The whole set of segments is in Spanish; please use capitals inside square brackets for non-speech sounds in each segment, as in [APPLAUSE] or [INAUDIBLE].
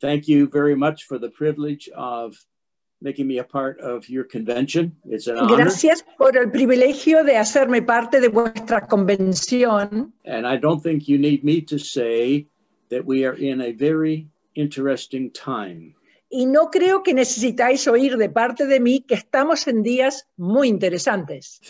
thank you very much for the privilege of making me a part of your convention. It's an Gracias honor. por el privilegio de hacerme parte de vuestra convención. And I don't think you need me to say that we are in a very interesting time. y no creo que necesitáis oír de parte de mí que estamos en días muy interesantes.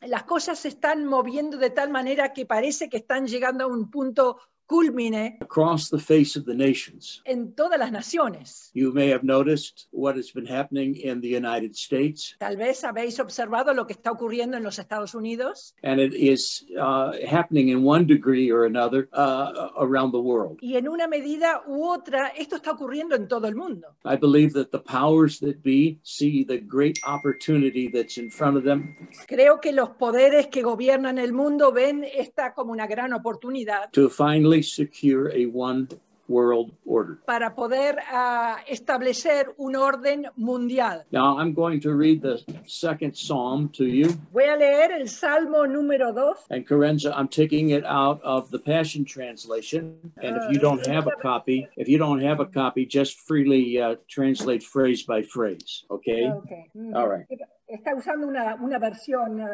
Las cosas se están moviendo de tal manera que parece que están llegando a un punto culmine across the face of the nations. En todas las naciones. You may have noticed what has been happening in the United States. Tal vez habéis observado lo que está ocurriendo en los Estados Unidos. And it is uh, happening in one degree or another uh, around the world. Y en una medida u otra esto está ocurriendo en todo el mundo. I believe that the powers that be see the great opportunity that's in front of them. Creo que los poderes que gobiernan el mundo ven esta como una gran oportunidad. To finally secure a one world order. Para poder uh, establecer un orden mundial. Now I'm going to read the second psalm to you. Voy a leer el Salmo número And Carenza, I'm taking it out of the Passion Translation. And if you don't have a copy, if you don't have a copy, just freely uh, translate phrase by phrase, okay? Okay. Mm-hmm. All right. Está usando una, una versión... Uh,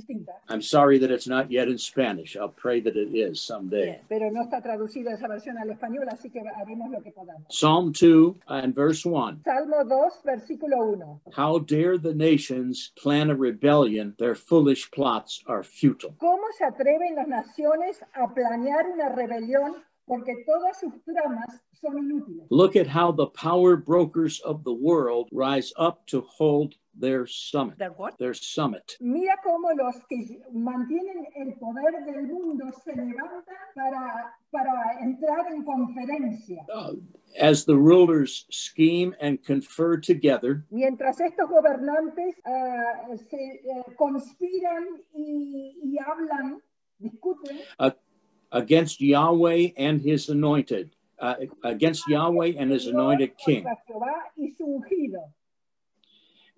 think that. I'm sorry that it's not yet in Spanish. I'll pray that it is someday. Yeah, pero no está traducida esa versión al español, así que haremos lo que podamos. Psalm 2 and verse 1. Salmo 2, versículo 1. How dare the nations plan a rebellion? Their foolish plots are futile. ¿Cómo se atreven las naciones a planear una rebelión porque todas sus tramas son inútiles? Look at how the power brokers of the world rise up to hold their summit. Their what? Their summit. Mira cómo los que mantienen el poder del mundo se levantan para para entrar en conferencia. Uh, as the rulers scheme and confer together. Mientras estos gobernantes uh, se uh, conspiran y, y hablan, discuten. against Yahweh and his anointed. Uh, against Yahweh and his anointed king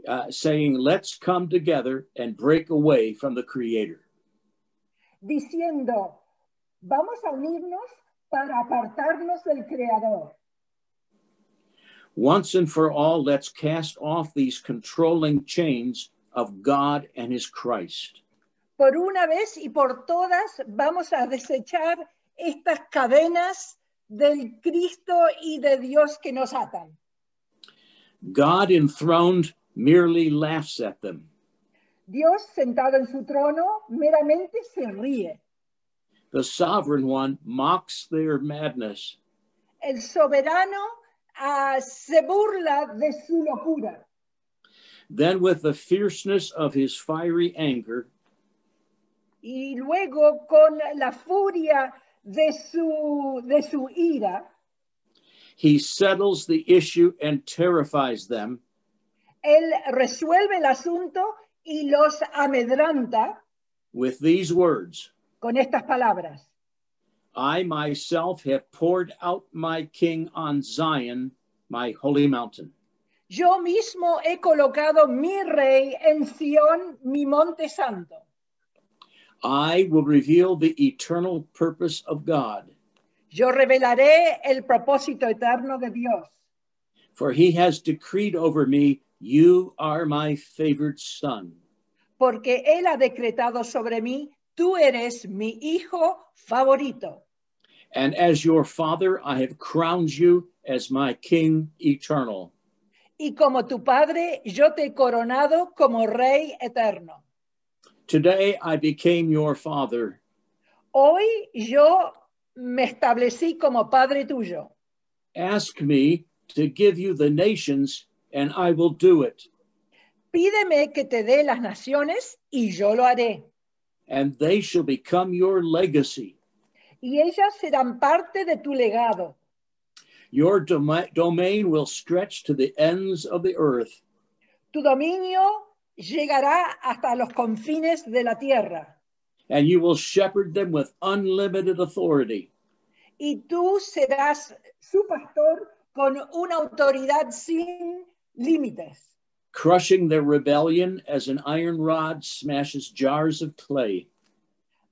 uh, saying, let's come together and break away from the Creator. Diciendo, vamos a unirnos para apartarnos del Creador. Once and for all, let's cast off these controlling chains of God and His Christ. Por una vez y por todas, vamos a desechar estas cadenas del Cristo y de Dios que nos atan. God enthroned merely laughs at them. Dios, sentado en su trono, meramente se ríe. The sovereign one mocks their madness. El soberano uh, se burla de su locura. Then, with the fierceness of his fiery anger, y luego con la furia de su, de su ira, he settles the issue and terrifies them él resuelve el asunto y los amedranta with these words. Con estas palabras. I myself have poured out my king on Zion, my holy mountain. Yo mismo he colocado mi rey en Sion, mi monte santo. I will reveal the eternal purpose of God. Yo revelaré el propósito eterno de Dios. For he has decreed over me you are my favorite son. Porque él ha decretado sobre mí, tú eres mi hijo favorito. And as your father, I have crowned you as my king eternal. Y como tu padre, yo te he coronado como rey eterno. Today I became your father. Hoy yo me establecí como padre tuyo. Ask me to give you the nations and I will do it. Pídeme que te dé las naciones y yo lo haré. And they shall become your legacy. Y ellas serán parte de tu legado. Your dom domain will stretch to the ends of the earth. Tu dominio llegará hasta los confines de la tierra. And you will shepherd them with unlimited authority. Y tú serás su pastor con una autoridad sin límites. Crushing their rebellion as an iron rod smashes jars of clay.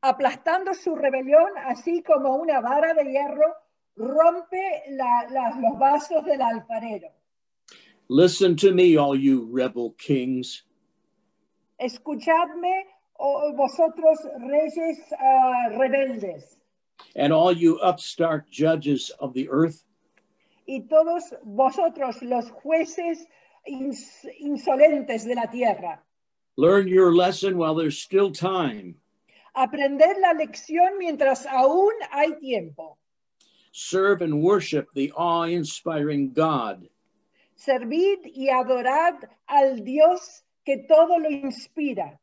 Aplastando su rebelión, así como una vara de hierro rompe la, la, los vasos del alfarero. Listen to me, all you rebel kings. Escuchadme, oh, vosotros reyes uh, rebeldes. And all you upstart judges of the earth y todos vosotros los jueces ins insolentes de la tierra. Learn your lesson while there's still time. Aprender la lección mientras aún hay tiempo. Serve and worship the awe-inspiring God. Servid y adorad al Dios que todo lo inspira.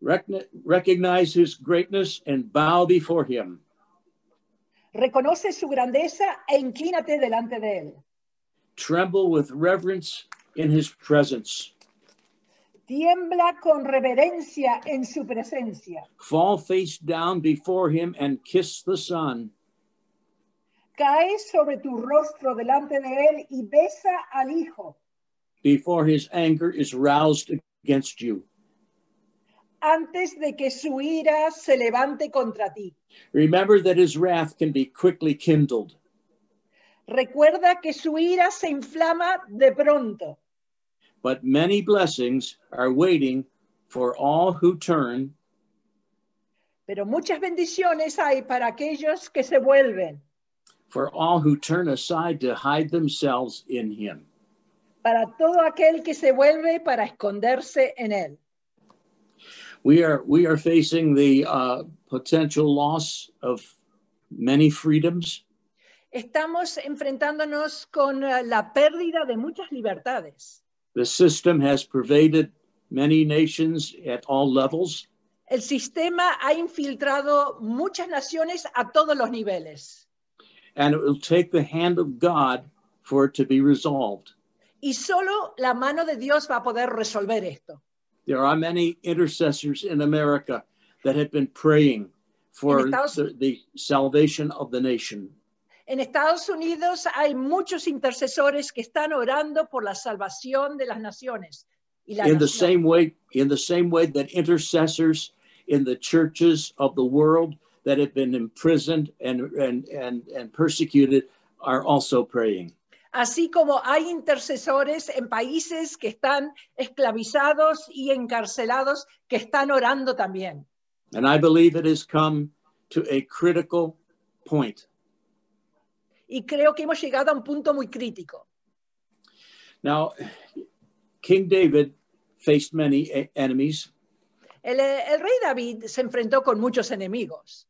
Recognize his greatness and bow before him. Reconoce su grandeza e inclínate delante de él. Tremble with reverence in his presence. Tiembla con reverencia en su presencia. Fall face down before him and kiss the sun. Cae sobre tu rostro delante de él y besa al hijo. Before his anger is roused against you. antes de que su ira se levante contra ti. Remember that his wrath can be quickly kindled. Recuerda que su ira se inflama de pronto. turn. Pero muchas bendiciones hay para aquellos que se vuelven. Para todo aquel que se vuelve para esconderse en él. we are we are facing the uh, potential loss of many freedoms. Estamos enfrentándonos con uh, la pérdida de muchas libertades. The system has pervaded many nations at all levels. El sistema ha infiltrado muchas naciones a todos los niveles. And it will take the hand of God for it to be resolved. Y solo la mano de Dios va a poder resolver esto. There are many intercessors in America that have been praying for the, the salvation of the nation. En Estados Unidos hay muchos intercesores que están orando por la salvación de las naciones. in the same way, in the same way that intercessors in the churches of the world that have been imprisoned and, and, and, and persecuted are also praying. así como hay intercesores en países que están esclavizados y encarcelados que están orando también. And I believe it has come to a critical point. Y creo que hemos llegado a un punto muy crítico. Now, King David faced many e-, enemies. El, el rey David se enfrentó con muchos enemigos.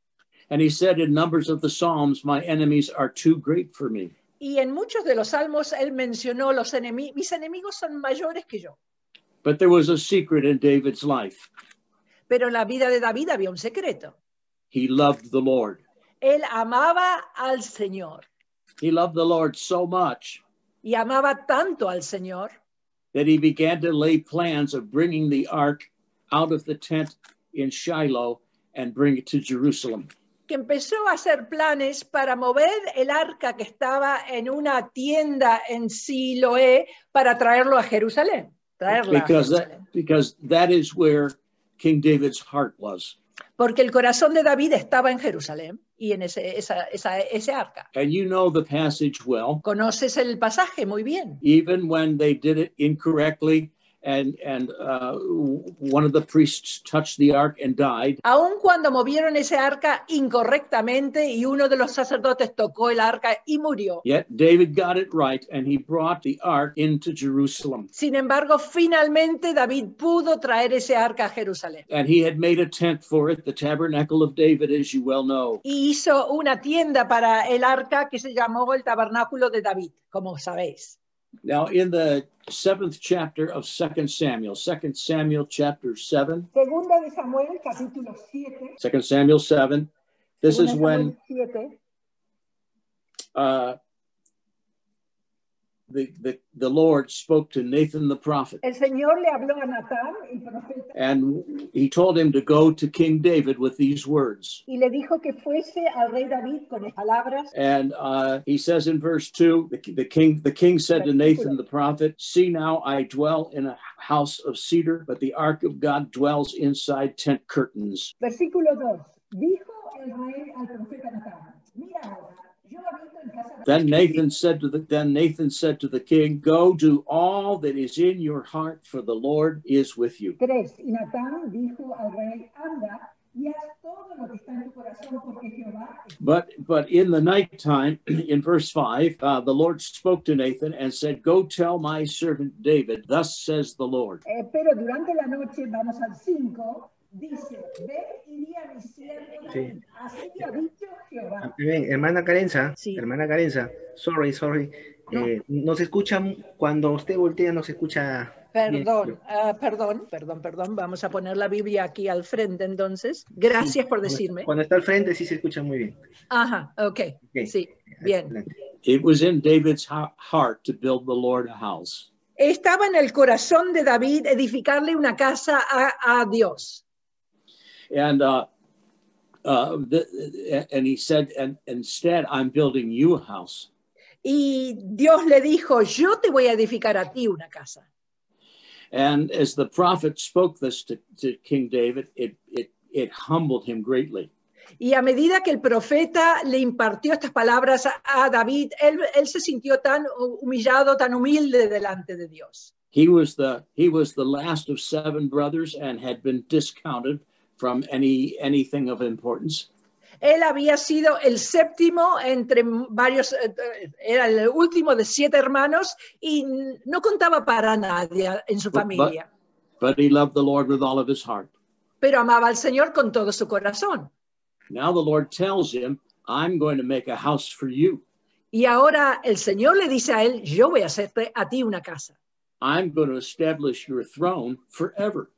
And he said in numbers of the Psalms, my enemies are too great for me y en muchos de los salmos él mencionó los enemigos, mis enemigos son mayores que yo. Pero en la vida de David había un secreto. He loved the Lord. Él amaba al Señor. He loved the Lord so much. Y amaba tanto al Señor. That he began a lay planes of bringing the ark out of the tent in Shiloh and bring it to Jerusalem que empezó a hacer planes para mover el arca que estaba en una tienda en Siloé para traerlo a Jerusalén. David's heart was. Porque el corazón de David estaba en Jerusalén y en ese, arca. And you Conoces el pasaje muy bien. Even when they did it incorrectly, And, and uh, one of the priests touched the ark and died. Aun cuando movieron ese arca incorrectamente y uno de los sacerdotes tocó el arca y murió. Yet David got it right and he brought the ark into Jerusalem. Sin embargo, finalmente David pudo traer ese arca a Jerusalén. And he had made a tent for it, the tabernacle of David, as you well know. Y hizo una tienda para el arca que se llamó el tabernáculo de David, como sabéis. Now, in the seventh chapter of Second Samuel, Second Samuel chapter 7. Segunda de Samuel, capítulo 7. 2 Samuel 7. This is when uh, the, the, the Lord spoke to Nathan the prophet. El Señor le habló a el profeta. And he told him to go to King David with these words. And uh, he says in verse 2, the, the, king, the king said to Nathan the prophet, See now I dwell in a house of cedar, but the ark of God dwells inside tent curtains. Versículo 2. Dijo el rey al profeta Mira, then Nathan said to the then Nathan said to the king, "Go do all that is in your heart, for the Lord is with you." But but in the night time, [CLEARS THROAT] in verse five, uh, the Lord spoke to Nathan and said, "Go tell my servant David, thus says the Lord." Eh, pero durante la noche, vamos al cinco. dice, ve y diría mi siervo así ha dicho Jehová. Ah, bien, hermana Carenza, hermana Carenza, sorry, sorry, eh, nos escucha, cuando usted voltea nos escucha... Perdón, ah, perdón, perdón, perdón, vamos a poner la Biblia aquí al frente entonces. Gracias por decirme. Cuando está al frente sí se escucha muy bien. Ajá, ok, okay. sí, bien. estaba en el corazón de David edificarle una casa a, a Dios. And uh, uh, the, and he said, and instead, I'm building you a house. Y Dios le dijo, yo te voy a edificar a ti una casa. And as the prophet spoke this to, to King David, it, it, it humbled him greatly. Y a medida que el profeta le impartió estas palabras a David, él, él se sintió tan humillado, tan humilde delante de Dios. He was the he was the last of seven brothers and had been discounted from any, anything of importance. Él había sido el séptimo entre varios, eh, eh, era el último de siete hermanos y no contaba para nadie en su familia. But, but he loved the Lord with all of his heart. Pero amaba al Señor con todo su corazón. Now the Lord tells him, I'm going to make a house for you. Y ahora el Señor le dice a él, yo voy a hacerte a ti una casa. I'm going to establish your throne forever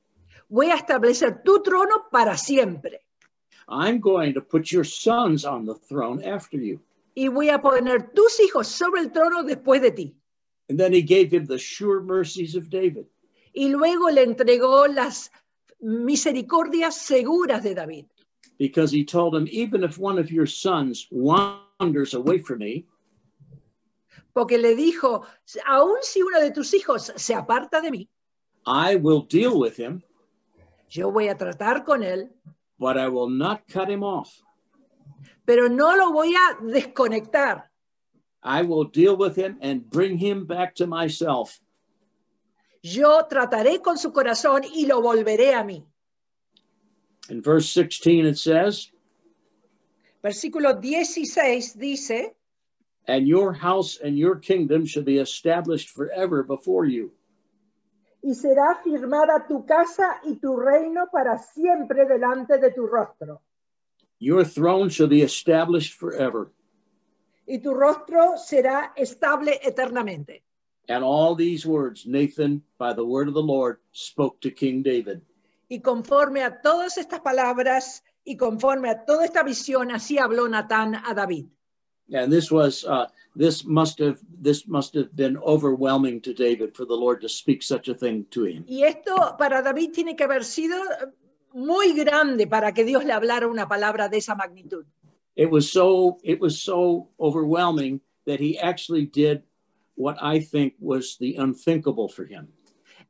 voy a establecer tu trono para siempre. Y voy a poner tus hijos sobre el trono después de ti. Y luego le entregó las misericordias seguras de David. porque le dijo, aun si uno de tus hijos se aparta de mí, I will deal with him. Yo voy a tratar con él, but I will not cut him off. pero no lo voy a desconectar. I will deal with him and bring him back to myself. Yo trataré con su corazón y lo volveré a mí. In verse 16 it says, Versículo 16 dice, and your house and your kingdom shall be established forever before you. y será firmada tu casa y tu reino para siempre delante de tu rostro. Your throne shall be established forever. Y tu rostro será estable eternamente. And all these words Nathan, by the word of the Lord, spoke to King David. Y conforme a todas estas palabras y conforme a toda esta visión, así habló Natán a David. And this was uh, this must have this must have been overwhelming to David for the Lord to speak such a thing to him. Y esto para David tiene que haber sido uh, muy grande para que Dios le hablara una palabra de esa magnitud. It was so it was so overwhelming that he actually did what I think was the unthinkable for him.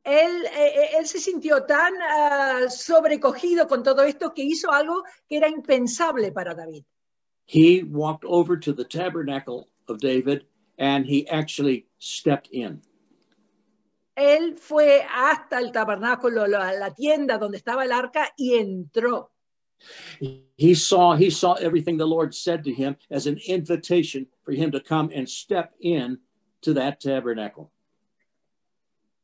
Él, eh, eh, él, se sintió tan uh, sobrecogido con todo esto que hizo algo que era impensable para David. he walked over to the tabernacle of David and he actually stepped in. Él fue hasta el tabernáculo, la, la tienda donde estaba el arca y entró. He saw he saw everything the Lord said to him as an invitation for him to come and step in to that tabernacle.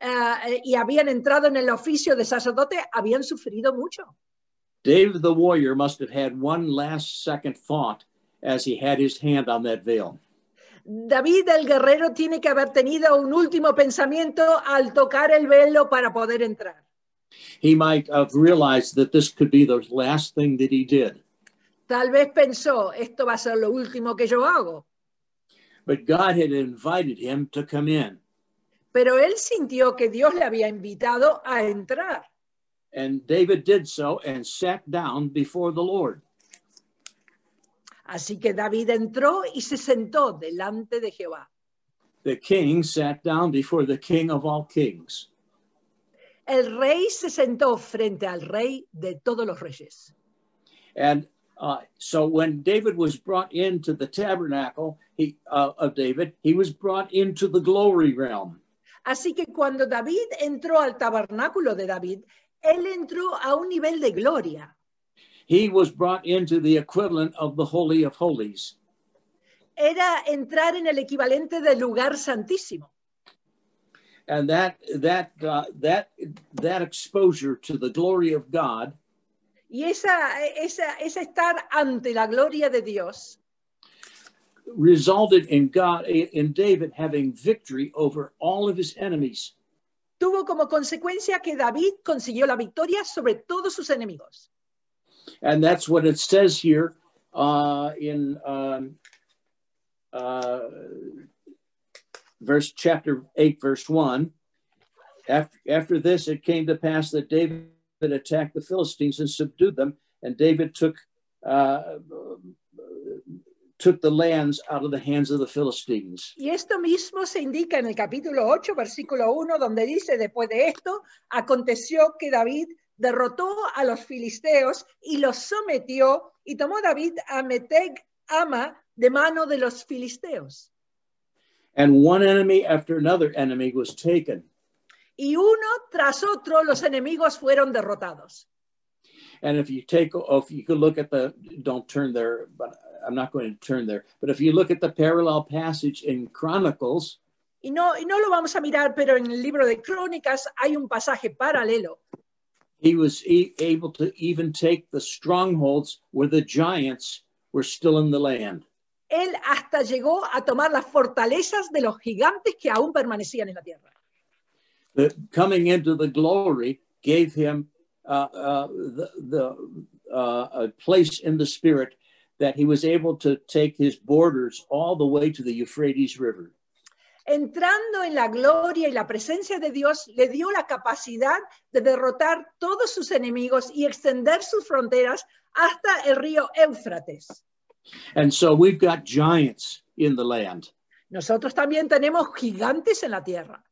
Ah, eh, y habían entrado en el oficio de sacerdote habían sufrido mucho. David the warrior must have had one last second thought as he had his hand on that veil. David el guerrero tiene que haber tenido un último pensamiento al tocar el velo para poder entrar. He might have realized that this could be the last thing that he did. Tal vez pensó, esto va a ser lo último que yo hago. But God had invited him to come in. Pero él sintió que Dios le había invitado a entrar. And David did so and sat down before the Lord. Así que David entró y se sentó delante de Jehová. The king sat down before the king of all kings. El rey se sentó frente al rey de todos los reyes. And uh, so when David was brought into the tabernacle he, uh, of David, he was brought into the glory realm. Así que cuando David entró al tabernáculo de David, él entró a un nivel de gloria. Era entrar en el equivalente del lugar santísimo. God. Y esa, esa, esa estar ante la gloria de Dios. resulted in God in David having victory over all of his enemies. Tuvo como consecuencia que David consiguió la victoria sobre todos sus enemigos. And that's what it says here uh, in um, uh, verse chapter 8 verse 1 after, after this it came to pass that david attacked the philistines and subdued them and david took uh, took the lands out of the hands of the Philistines. Y esto mismo se indica en el capítulo 8, versículo 1, donde dice, después de esto, aconteció que David derrotó a los filisteos y los sometió, y tomó David a Meteg Ama de mano de los filisteos. And one enemy after another enemy was taken. Y uno tras otro los enemigos fueron derrotados. And if you take, if you could look at the, don't turn there, but I'm not going to turn there, but if you look at the parallel passage in Chronicles, y no, y no lo vamos a mirar, pero en el libro de Crónicas hay un pasaje paralelo. He was e able to even take the strongholds where the giants were still in the land. Él hasta llegó a tomar las fortalezas de los gigantes que aún permanecían en la tierra. The, coming into the glory gave him uh, uh, the, the uh, a place in the spirit that he was able to take his borders all the way to the Euphrates River. Entrando en la gloria y la presencia de Dios, le dio la capacidad de derrotar todos sus enemigos y extender sus fronteras hasta el río Éufrates. And so we've got giants in the land. Nosotros también tenemos gigantes en la tierra.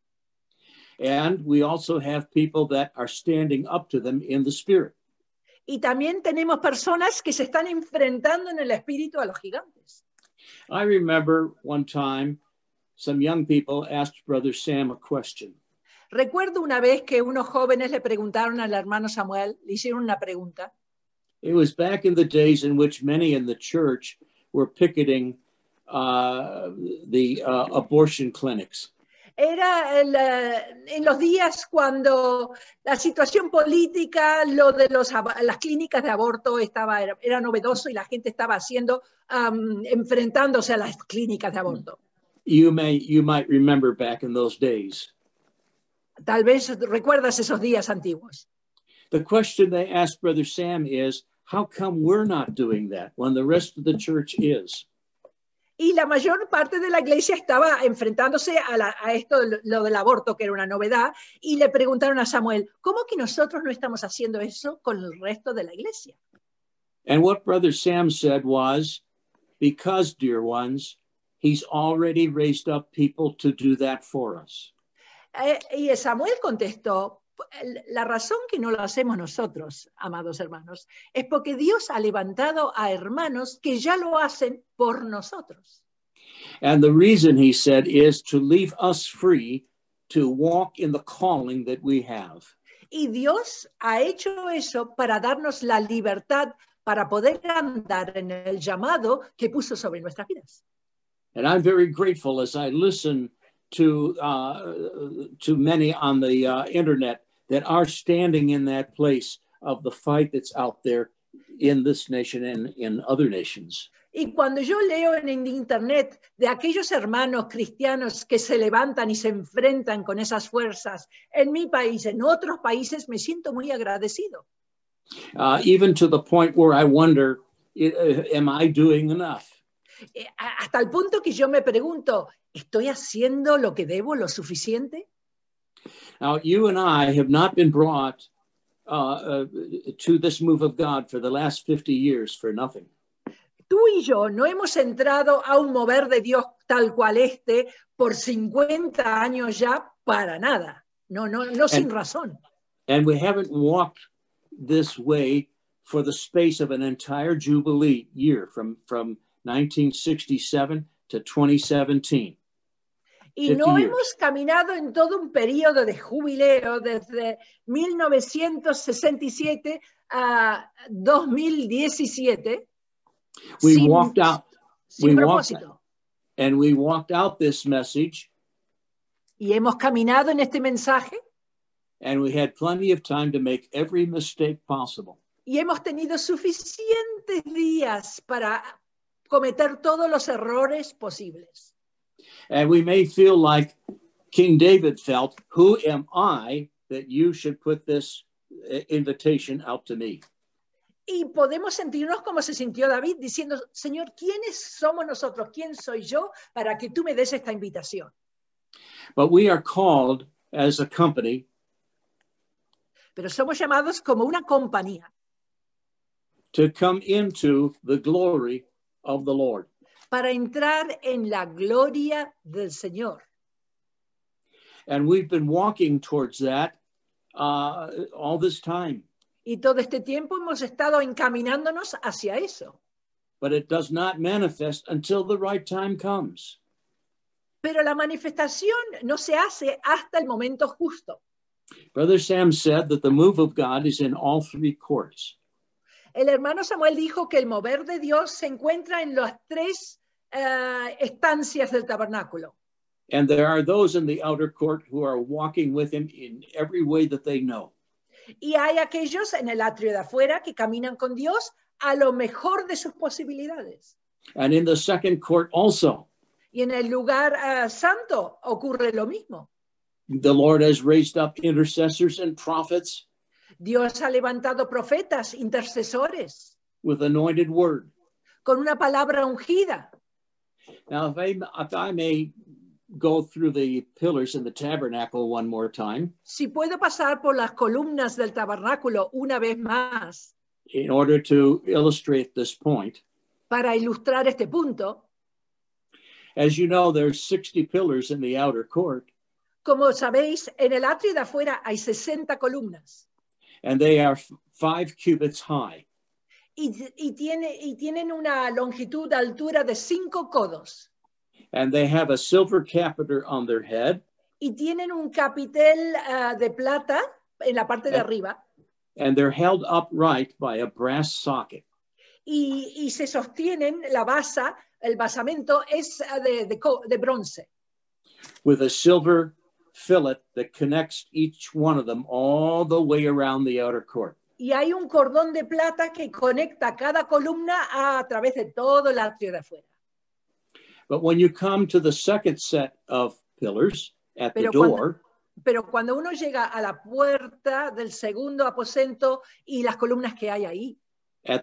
And we also have people that are standing up to them in the spirit. y también tenemos personas que se están enfrentando en el espíritu a los gigantes. I remember one time some young people asked Brother Sam a question. Recuerdo una vez que unos jóvenes le preguntaron al hermano Samuel, le hicieron una pregunta. It was back in the days in which many in the church were picketing uh, the uh, abortion clinics era eh, en los días cuando la situación política, lo de los, las clínicas de aborto estaba, era, novedoso y la gente estaba haciendo, enfrentándose a las clínicas de aborto. You, may, you might remember back in those days. Tal vez recuerdas esos días antiguos. The question they asked Brother Sam is, how come we're not doing that when the rest of the church is? y la mayor parte de la iglesia estaba enfrentándose a, esto, lo, del aborto, que era una novedad, y le preguntaron a Samuel, ¿cómo que nosotros no estamos haciendo eso con el resto de la iglesia? y Samuel contestó, la razón que no lo hacemos nosotros, amados hermanos, es porque Dios ha levantado a hermanos que ya lo hacen por nosotros. to free Y Dios ha hecho eso para darnos la libertad para poder andar en el llamado que puso sobre nuestras vidas. And I'm very grateful as I listen to uh, many the uh, internet standing Y cuando yo leo en internet de aquellos hermanos cristianos que se levantan y se enfrentan con esas fuerzas en mi país, en otros países, me siento muy agradecido. Uh, even to the point where I wonder, uh, am I doing enough? Eh, hasta el punto que yo me pregunto, ¿estoy haciendo lo que debo lo suficiente? Now, you and I have not been brought uh, uh, to this move of God for the last 50 years for nothing. Tú y yo no hemos entrado a un mover de Dios tal cual este por 50 años ya para nada. No, no, no and, sin razón. And we haven't walked this way for the space of an entire Jubilee year from, from 1967 to 2017. Y no hemos caminado en todo un periodo de jubileo desde 1967 a 2017. sin, propósito. Y hemos caminado en este mensaje. Y hemos tenido suficientes días para cometer todos los errores posibles. And we may feel like King David felt, Who am I that you should put this uh, invitation out to me? Y podemos sentirnos como se sintió David diciendo, Señor, ¿quiénes somos nosotros? ¿Quién soy yo para que tú me des esta invitación? But we are called as a company. Pero somos llamados como una compañía. To come into the glory of the Lord. para entrar en la gloria del Señor. Y todo este tiempo hemos estado encaminándonos hacia eso. Pero la manifestación no se hace hasta el momento justo. Brother Sam said that the move of God is in all three courts. El hermano Samuel dijo que el mover de Dios se encuentra en los tres eh, estancias del tabernáculo. Y hay aquellos en el atrio de afuera que caminan con Dios a lo mejor de sus posibilidades. And in the second court also. Y en el lugar eh, santo ocurre lo mismo. The Lord has raised up intercessors and prophets. Dios ha levantado profetas, intercesores. With anointed word. Con una palabra ungida. Now, if I, if I may go through the pillars in the tabernacle one more time. Si puedo pasar por las columnas del tabernáculo una vez más. In order to illustrate this point. Para ilustrar este punto. As you know, there's 60 pillars in the outer court. Como sabéis, en el atrio de afuera hay 60 columnas. And they are five cubits high. y, y, tiene, y tienen una longitud, altura de cinco codos. And they have a silver on their head. Y tienen un capitel ah, de plata en la parte de arriba. And they're held upright by a brass socket. Y, y se sostienen, la basa, el basamento es ah, de, de, de bronce. With a silver fillet that connects each one of them all the way around the outer court y hay un cordón de plata que conecta cada columna a, través de todo el atrio de afuera. pero cuando, uno llega a la puerta del segundo aposento y las columnas que hay ahí, es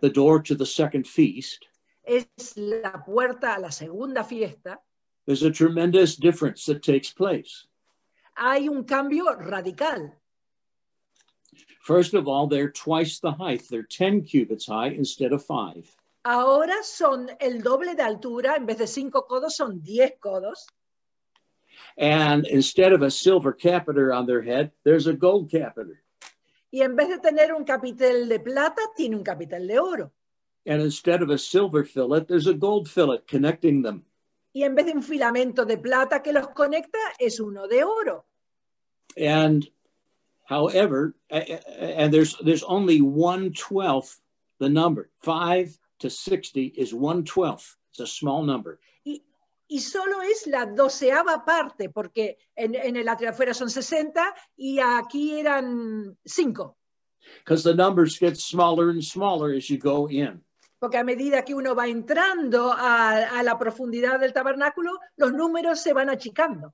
la puerta a la segunda fiesta. Hay un cambio radical. First of all, they're twice the height. They're 10 cubits high instead of 5. Ahora son el doble de altura, en vez de 5 codos son 10 codos. And instead of a silver capiter on their head, there's a gold capiter. Y en vez de tener un capitel de plata, tiene un capitel de oro. And instead of a silver fillet, there's a gold fillet connecting them. Y en vez de un filamento de plata que los conecta, es uno de oro. And However, and there's there's only one twelfth the number. Five to sixty is one twelfth. It's a small number. Y, y solo es la doceava parte, porque en, en el atrio afuera son 60 y aquí eran 5. Because the numbers get smaller and smaller as you go in. Porque a medida que uno va entrando a, a la profundidad del tabernáculo, los números se van achicando.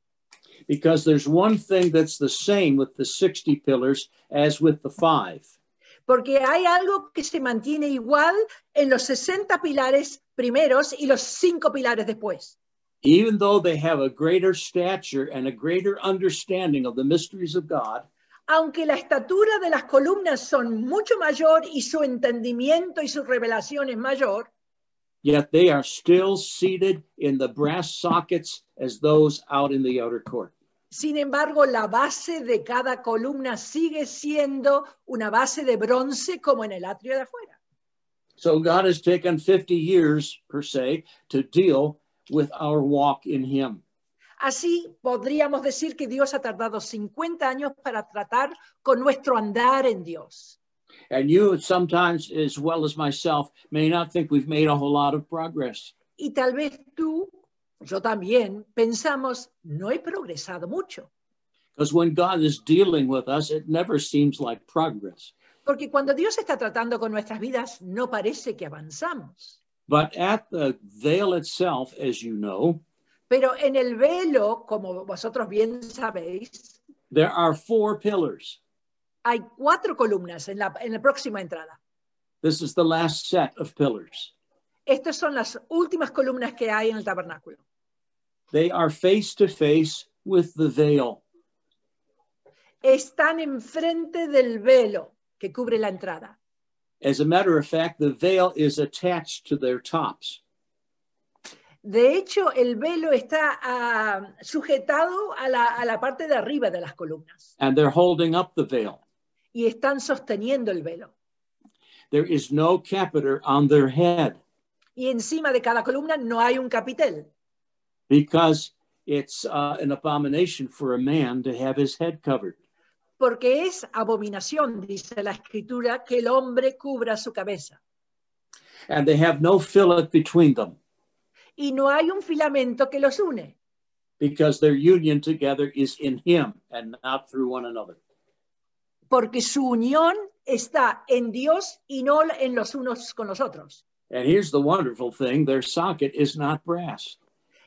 because there's one thing that's the same with the 60 pillars as with the five. Porque hay algo que se mantiene igual en los 60 pilares primeros y los cinco pilares después. Even though they have a greater stature and a greater understanding of the mysteries of God, aunque la estatura de las columnas son mucho mayor y su entendimiento y su revelación es mayor, yet they are still seated in the brass sockets as those out in the outer court. Sin embargo, la base de cada columna sigue siendo una base de bronce como en el atrio de afuera. Así podríamos decir que Dios ha tardado 50 años para tratar con nuestro andar en Dios. progress. Y tal vez tú yo también, pensamos, no he progresado mucho. Porque cuando Dios está tratando con nuestras vidas, no parece que avanzamos. pero en el velo, como vosotros bien sabéis, four pillars. Hay cuatro columnas en la, próxima entrada. This Estas son las últimas columnas que hay en el tabernáculo. They are face to face with the veil. Están enfrente del velo que cubre la entrada. As a matter of fact, the veil is attached to their tops. De hecho, el velo está uh, sujetado a la, a la parte de arriba de las columnas. And they're holding up the veil. Y están sosteniendo el velo. There is no capiter on their head. Y encima de cada columna no hay un capitel because it's uh, an abomination for a man to have his head covered. Porque es abominación, dice la escritura, que el hombre cubra su cabeza. And they have no fillet between them. Y no hay un filamento que los une. Because their union together is in him and not through one another. Porque su unión está en Dios y no en los unos con los otros. And here's the wonderful thing, their socket is not brass.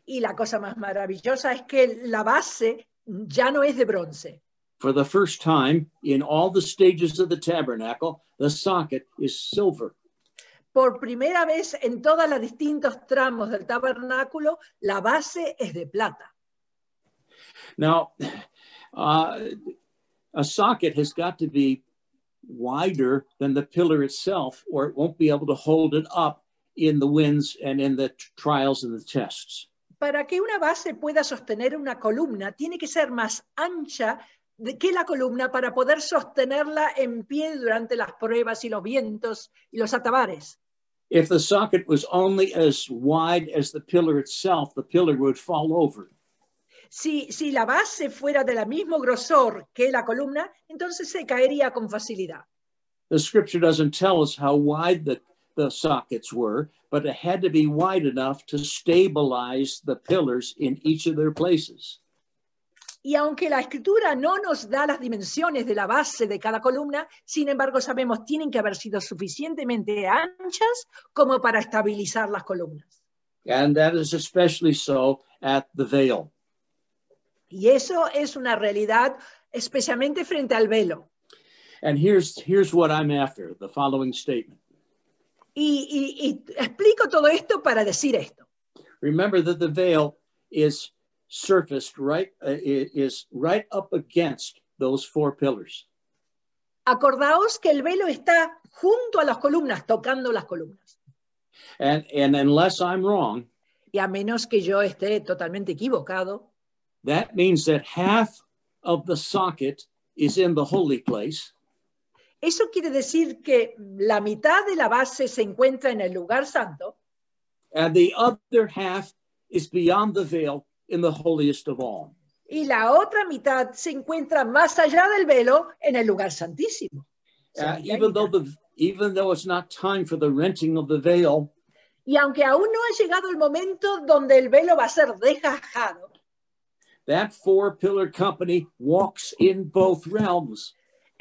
Y la cosa más maravillosa es que la base ya no es de bronce. For the first time in all the stages of the tabernacle, the socket is silver. Por primera vez en todos los distintos tramos del tabernáculo, la base es de plata. Now, uh, a socket has got to be wider than the pillar itself, or it won't be able to hold it up in the winds and in the trials and the tests. para que una base pueda sostener una columna, tiene que ser más ancha que la columna para poder sostenerla en pie durante las pruebas y los vientos y los atabares. Si, la base fuera de la mismo grosor que la columna, entonces se caería con facilidad. The scripture doesn't tell us how wide the the sockets were, but it had to be wide enough to stabilize the pillars in each of their places. Y aunque la escritura no nos da las dimensiones de la base de cada columna, sin embargo sabemos tienen que haber sido suficientemente anchas como para estabilizar las columnas. And that is especially so at the veil. Y eso es una realidad especialmente frente al velo. And here's here's what I'm after, the following statement. Y, explico todo esto para decir esto. Remember Acordaos que el velo está junto a las columnas, tocando las columnas. y a menos que yo esté totalmente equivocado, that means that half of the socket is in the holy place. Eso quiere decir que la mitad de la base se encuentra en el lugar santo. And the other half is beyond the veil in the holiest of all. Y la otra mitad se encuentra más allá del velo en el lugar santísimo. Uh, even though not time for the of the veil. Y aunque aún no ha llegado el momento donde el velo va a ser dejajado. That four-pillar company walks in both realms.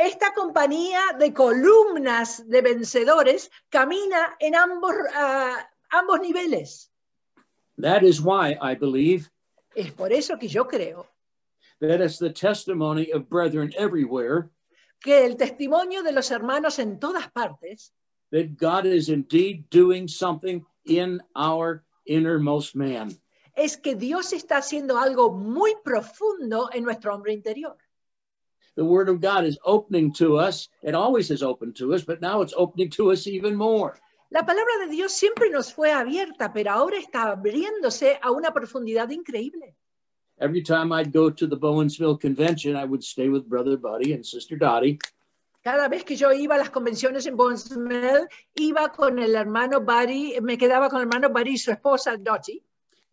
Esta compañía de columnas de vencedores camina en ambos, ah, ambos niveles. That is why I believe es por eso que yo creo that the testimony of brethren everywhere, que el testimonio de los hermanos en todas partes, is indeed doing something in our innermost man. Es que Dios está haciendo algo muy profundo en nuestro hombre interior. The Word of God is opening to us. It always is open to us, but now it's opening to us even more. La palabra de Dios siempre nos fue abierta, pero ahora está abriéndose a una profundidad increíble. Every time I'd go to the Bowensville convention, I would stay with Brother Buddy and Sister Dottie. Cada vez que yo iba a las convenciones en Bowensville, iba con el hermano Buddy, me quedaba con el hermano Buddy y su esposa Dottie.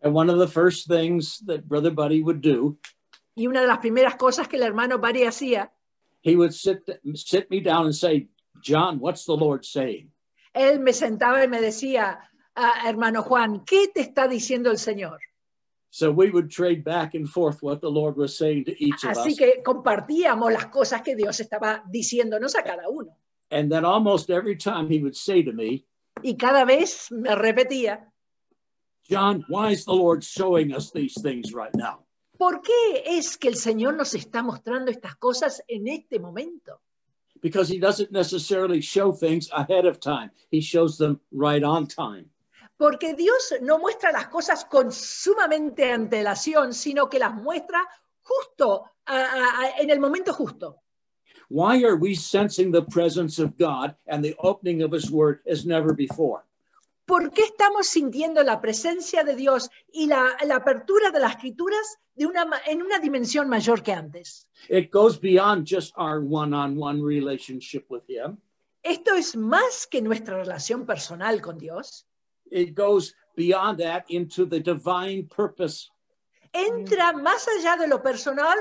And one of the first things that Brother Buddy would do Y una de las primeras cosas que el hermano Barry hacía. He me Él me sentaba y me decía, ah, hermano Juan, ¿qué te está diciendo el Señor? Así que compartíamos las cosas que Dios estaba diciéndonos a cada uno. y cada vez me repetía, John, why is the Lord showing us these things right now? ¿Por qué es que el Señor nos está mostrando estas cosas en este momento? Because he doesn't necessarily show things ahead of time. He shows them right on time. Porque Dios no muestra las cosas con sumamente antelación, sino que las muestra justo en el momento justo. Why are we sensing the presence of God and the opening of his word as never before? ¿Por qué estamos sintiendo la presencia de Dios y la, apertura de las escrituras de una, en una dimensión mayor que antes? Esto es más que nuestra relación personal con Dios. Entra más allá de lo personal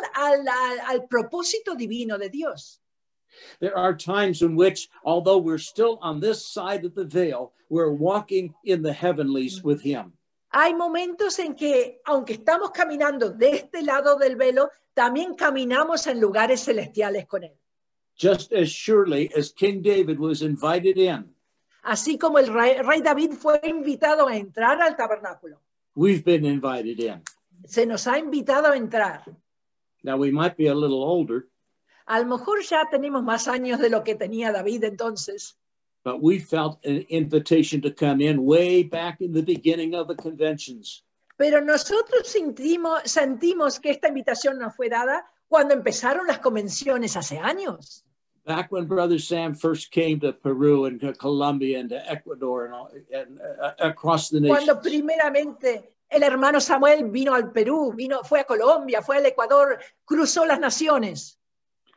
al propósito divino de Dios. There are times in which, although we're still on this side of the veil, we're walking in the heavenlies with Him. Hay momentos en que, aunque estamos caminando de este lado del velo, también caminamos en lugares celestiales con Él. Just as surely as King David was invited in, Así como el rey, rey David fue invitado a entrar al tabernáculo, we've been invited in. se nos ha invitado a entrar. Now, we might be a little older, A lo mejor ya tenemos más años de lo que tenía David entonces. Pero nosotros sentimos, que esta invitación nos fue dada cuando empezaron las convenciones hace años. Cuando primeramente el hermano Samuel vino al Perú, vino, fue a Colombia, fue al Ecuador, cruzó las naciones.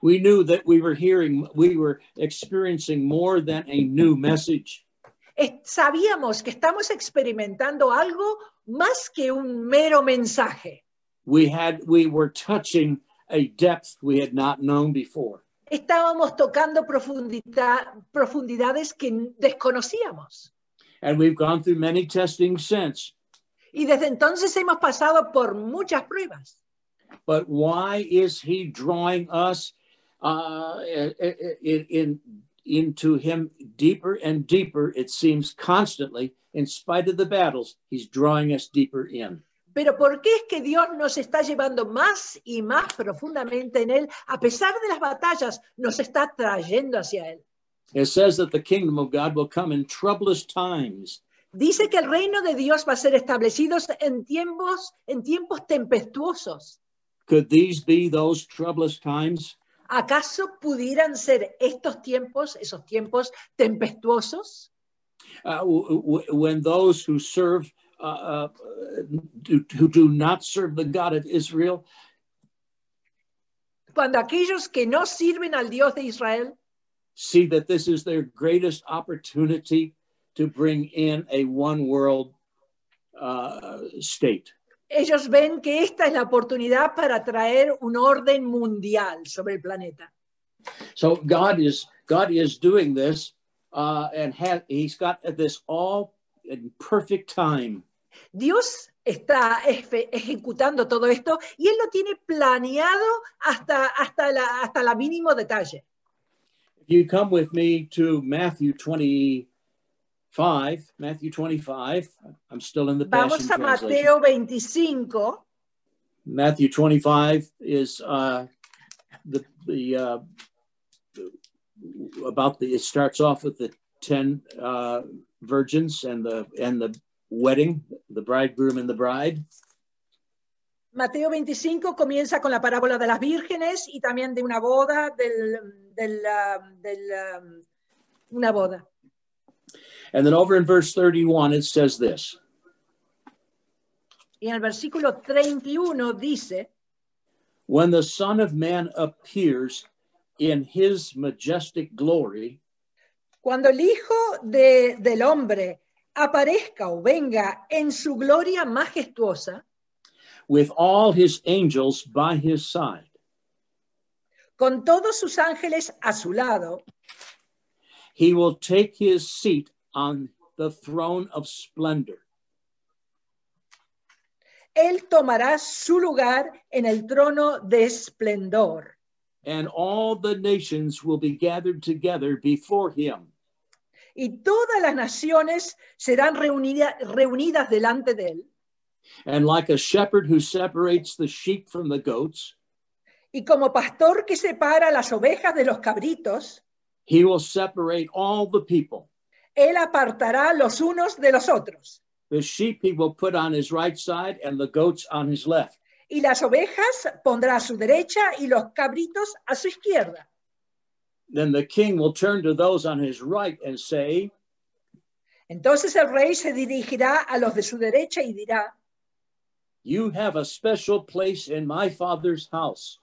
we knew that we were hearing, we were experiencing more than a new message. Eh, sabíamos que estamos experimentando algo más que un mero mensaje. We had, we were touching a depth we had not known before. Estábamos tocando profundidad, profundidades que desconocíamos. And we've gone through many testing since. Y desde entonces hemos pasado por muchas pruebas. But why is he drawing us uh, in, in, into him deeper and deeper, it seems constantly, in spite of the battles, he's drawing us deeper in. Pero ¿por qué es que Dios nos está llevando más y más profundamente en Él, a pesar de las batallas, nos está trayendo hacia Él? It says that the kingdom of God will come in troublous times. Dice que el reino de Dios va a ser establecido en tiempos, en tiempos tempestuosos. Could these be those troublous times? ¿acaso pudieran ser estos tiempos, esos tiempos tempestuosos? Uh, when those who serve, uh, uh, do, who do not serve the God of Israel, cuando aquellos que no sirven al Dios de Israel, see that this is their greatest opportunity to bring in a one world uh, state. ellos ven que esta es la oportunidad para traer un orden mundial sobre el planeta. So God is doing this uh, and he's got this all in perfect time. Dios está ejecutando todo esto y él lo tiene planeado hasta hasta la hasta la mínimo detalle. You come with me to Matthew 20 5, Matthew 25. I'm still in the Vamos a Mateo 25. Matthew 25 is uh, the, the uh, about the, it starts off with the 10 uh, virgins and the, and the wedding, the bridegroom and the bride. Mateo 25 comienza con la parábola de las vírgenes y también de una boda, del, del, um, del um, una boda. And then over in verse 31, it says this. Y en el versículo 31 dice, When the Son of Man appears in his majestic glory, cuando el Hijo de, del Hombre aparezca o venga en su gloria majestuosa, with all his angels by his side, con todos sus ángeles a su lado, he will take his seat on the throne of splendor. Él tomará su lugar en el trono de esplendor. And all the nations will be gathered together before him. Y todas las naciones serán reunida, reunidas delante de él. And like a shepherd who separates the sheep from the goats, y como pastor que separa las ovejas de los cabritos, he will separate all the people. Él apartará los unos de los otros. Y las ovejas pondrá a su derecha y los cabritos a su izquierda. Then the king will turn to those on his right and say, Entonces el rey se dirigirá a los de su derecha y dirá, You have a special place in my father's house.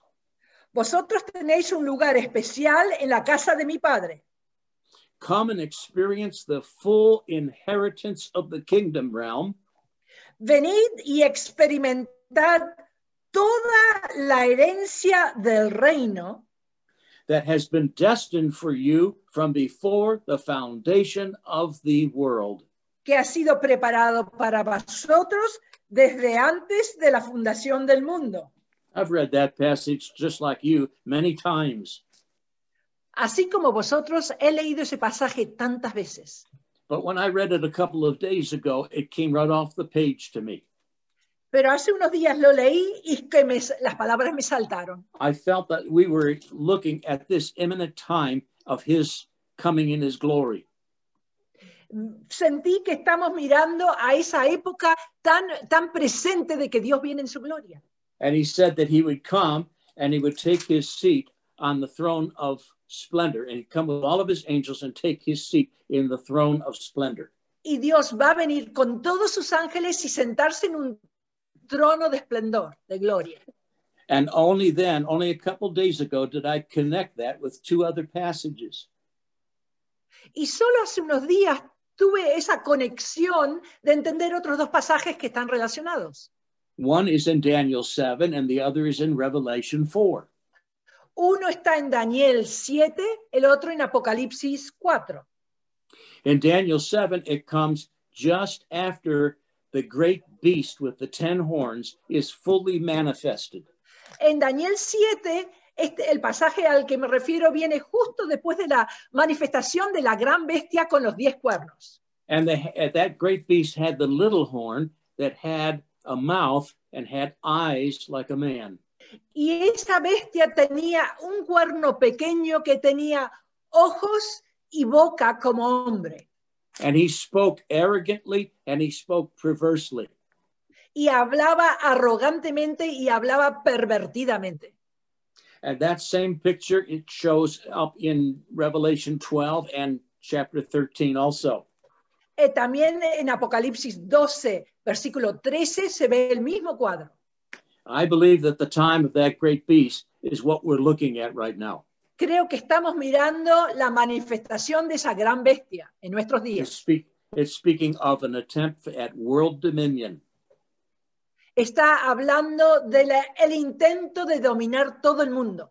Vosotros tenéis un lugar especial en la casa de mi padre. come and experience the full inheritance of the kingdom realm. Venid y experimentad toda la herencia del reino that has been destined for you from before the foundation of the world. Que ha sido preparado para vosotros desde antes de la fundación del mundo. I've read that passage just like you many times. Así como vosotros, he leído ese pasaje tantas veces. But when I read it a couple of days ago, it came right off the page to me. Pero hace unos días lo leí y que me, las palabras me saltaron. I felt that we were looking at this imminent time of his coming in his glory. Sentí que estamos mirando a esa época tan tan presente de que Dios viene en su gloria. And he said that he would come and he would take his seat on the throne of splendor and come with all of his angels and take his seat in the throne of splendor. Y Dios va a venir con todos sus ángeles y sentarse en un trono de esplendor, de gloria. And only then, only a couple days ago, did I connect that with two other passages. Y solo hace unos días tuve esa conexión de entender otros dos pasajes que están relacionados. One is in Daniel 7 and the other is in Revelation 4. Uno está en Daniel 7, el otro en Apocalipsis 4. In Daniel 7, it comes just after the great beast with the ten horns is fully manifested. En Daniel 7, este, el pasaje al que me refiero viene justo después de la manifestación de la gran bestia con los diez cuernos. And the, that great beast had the little horn that had a mouth and had eyes like a man. Y esa bestia tenía un cuerno pequeño que tenía ojos y boca como hombre. And he spoke arrogantly and he spoke perversely. Y hablaba arrogantemente y hablaba pervertidamente. And that same picture it shows up in Revelation 12 and chapter 13 also. Eh, también en Apocalipsis 12, versículo 13 se ve el mismo cuadro. I believe that the time of that great beast is what we're looking at right now. Creo que estamos mirando la manifestación de esa gran bestia en nuestros días. It's, speak, it's speaking of an attempt at world dominion. Está hablando del de intento de dominar todo el mundo.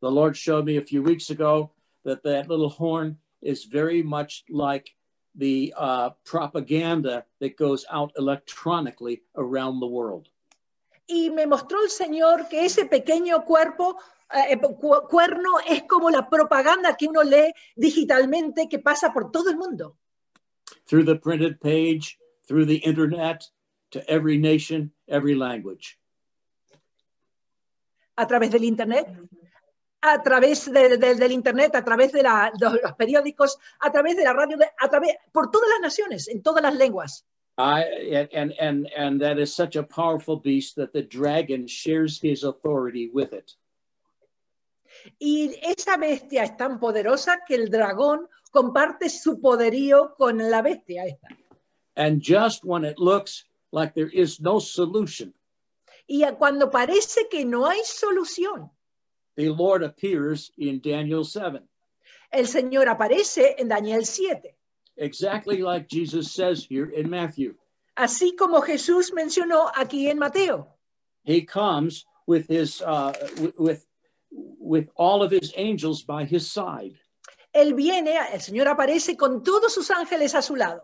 The Lord showed me a few weeks ago that that little horn is very much like the uh, propaganda that goes out electronically around the world. y me mostró el Señor que ese pequeño cuerpo eh, eh, cuerno es como la propaganda que uno lee digitalmente que pasa por todo el mundo. internet, nation, every language. A través del internet, a través de, del internet, a través de, los periódicos, a través de la radio, a través por todas las naciones, en todas las lenguas. I and and and that is such a powerful beast that the dragon shares his authority with it. Y esa bestia es tan poderosa que el dragón comparte su poderío con la bestia esta. And just when it looks like there is no solution. Y cuando parece que no hay solución. The Lord appears in Daniel 7. El Señor aparece en Daniel 7 exactly like Jesus says here in Matthew. Así como Jesús mencionó aquí en Mateo. He comes with his uh, with with all of his angels by his side. Él viene, el Señor aparece con todos sus ángeles a su lado.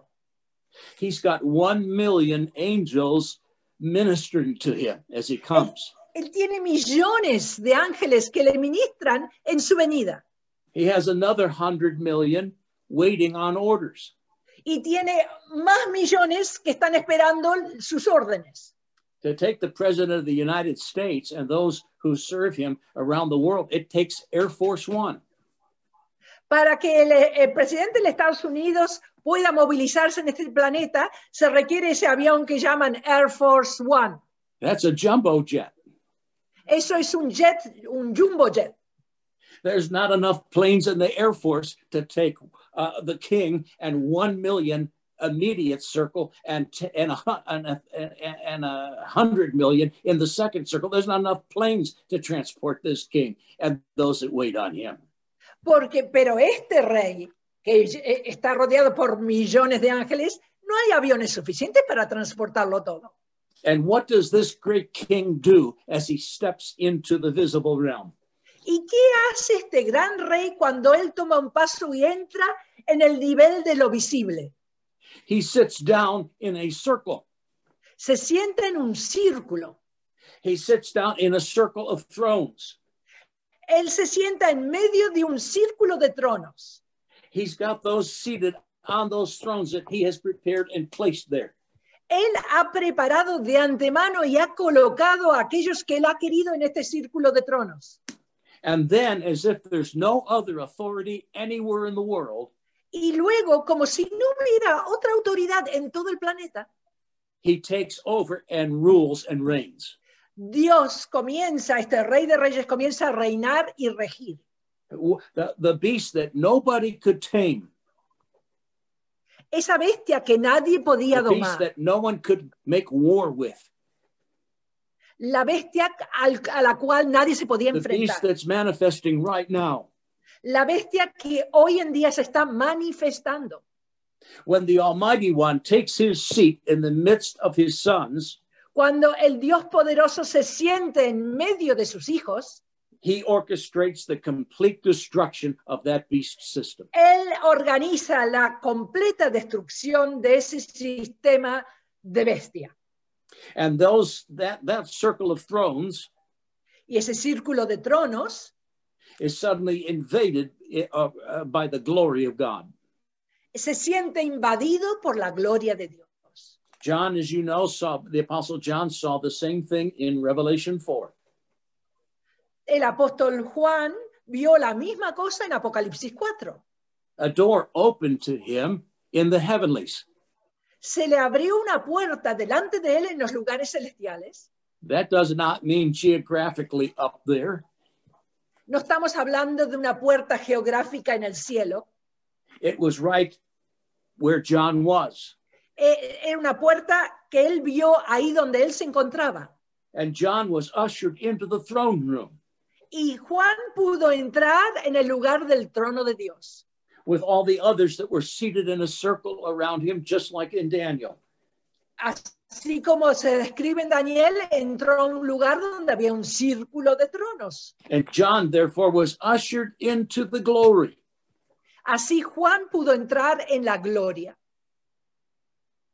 He's got one million angels ministering to him as he comes. Él, él tiene millones de ángeles que le ministran en su venida. He has another hundred million waiting on orders. Y tiene más millones que están esperando sus órdenes. To take the President of the United States and those who serve him around the world, it takes Air Force One. Para que el, el presidente de Estados Unidos pueda movilizarse en este planeta, se requiere ese avión que llaman Air Force One. That's a jumbo jet. Eso es un jet, un jumbo jet. There's not enough planes in the Air Force to take uh, the king and 1 million immediate circle and t- and, a, and, a, and a hundred million in the second circle. There's not enough planes to transport this king and those that wait on him. Porque, pero este rey que está rodeado por millones de ángeles, no hay aviones suficientes para transportarlo todo. And what does this great king do as he steps into the visible realm? ¿Y qué hace este gran rey cuando él toma un paso y entra en el nivel de lo visible? Se sienta en un círculo. He Él se sienta en medio de un círculo de tronos. He's Él ha preparado de antemano y ha colocado a aquellos que él ha querido en este círculo de tronos. And then, as if there's no other authority anywhere in the world, y luego, como si no hubiera otra autoridad en todo el planeta, he takes over and rules and reigns. Dios comienza, este rey de reyes comienza a reinar y regir. The, the beast that nobody could tame. Esa bestia que nadie podía the domar. Beast that no one could make war with. la bestia a la cual nadie se podía enfrentar. la bestia que hoy en día se está manifestando. cuando el Dios poderoso se siente en medio de sus hijos, Él organiza la completa destrucción de ese sistema de bestia. And those that that circle of thrones y ese círculo de tronos is suddenly invaded uh, uh, by the glory of God. Se siente invadido por la gloria de Dios. John, as you know, saw the apostle John saw the same thing in Revelation 4. El apóstol Juan vio la misma cosa en Apocalipsis 4. A door opened to him in the heavenlies. se le abrió una puerta delante de él en los lugares celestiales. No estamos hablando de una puerta geográfica en el cielo. It eh, Era una puerta que él vio ahí donde él se encontraba. And John was ushered Y Juan pudo entrar en el lugar del trono de Dios. with all the others that were seated in a circle around him, just like in Daniel. Así como se describe en Daniel, entró a un lugar donde había un círculo de tronos. And John, therefore, was ushered into the glory. Así Juan pudo entrar en la gloria.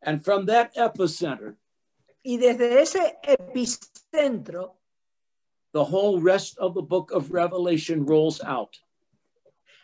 And from that epicenter, y desde ese epicentro, the whole rest of the book of Revelation rolls out.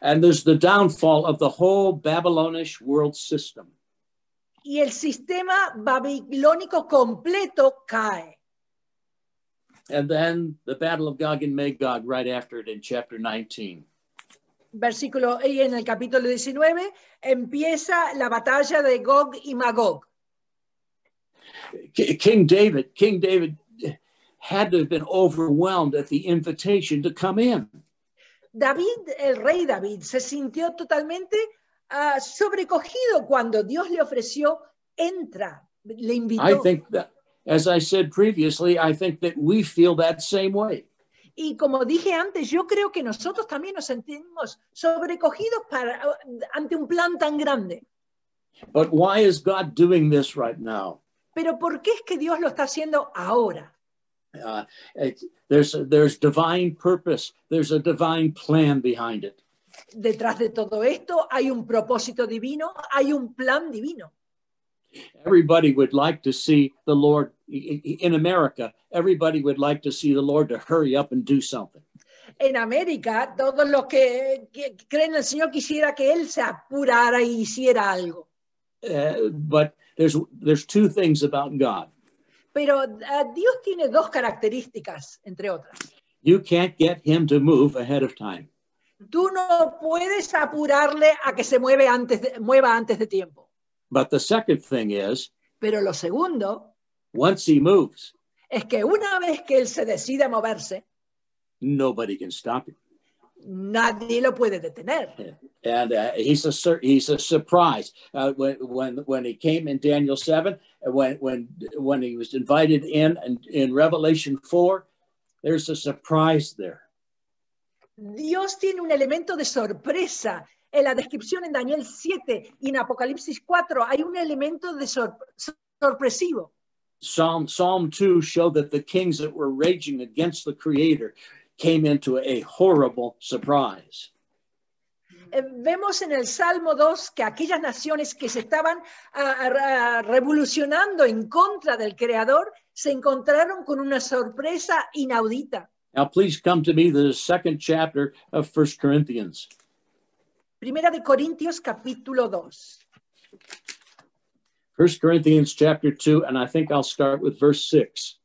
And there's the downfall of the whole Babylonish world system. Y el sistema babilónico completo cae. And then the battle of Gog and Magog right after it in chapter 19. Versículo y en el capítulo 19 empieza la batalla de Gog y Magog. King David, King David had to have been overwhelmed at the invitation to come in. David, el rey David, se sintió totalmente ah, sobrecogido cuando Dios le ofreció, entra, le invitó. I think as I said previously, I think that we feel that same way. Y como dije antes, yo creo que nosotros también nos sentimos sobrecogidos para, ante un plan tan grande. But why is God doing this right now? Pero ¿por qué es que Dios lo está haciendo ahora? Uh, it, there's, there's divine purpose. There's a divine plan behind it. Detrás de todo esto hay un propósito divino, hay un plan divino. Everybody would like to see the Lord in America. Everybody would like to see the Lord to hurry up and do something. En América, todos los que, que creen el Señor quisiera que él se apurara y hiciera algo. Uh, but there's there's two things about God. Pero ah, Dios tiene dos características, entre otras. You can't get him to move ahead of time. Tú no puedes apurarle a que se antes mueva antes de tiempo. But the second thing is, Pero lo segundo once he moves, es que una vez que él se decide a moverse, nobody can stop him. nadie lo puede detener. And uh, he's a he's a surprise uh, when when when he came in Daniel seven uh, when when when he was invited in and in Revelation four, there's a surprise there. Dios tiene un elemento de sorpresa en la descripción en Daniel 7 y en Apocalipsis 4 hay un elemento de sor sorpresivo. Psalm Psalm 2 showed that the kings that were raging against the creator came into a horrible surprise. Eh, vemos en el Salmo 2 que aquellas naciones que se estaban uh, uh, revolucionando en contra del Creador se encontraron con una sorpresa inaudita. Now please come to me the second chapter of 1 Corinthians. Primera de Corintios capítulo 2. 1 Corinthians chapter 2 and I think I'll start with verse 6.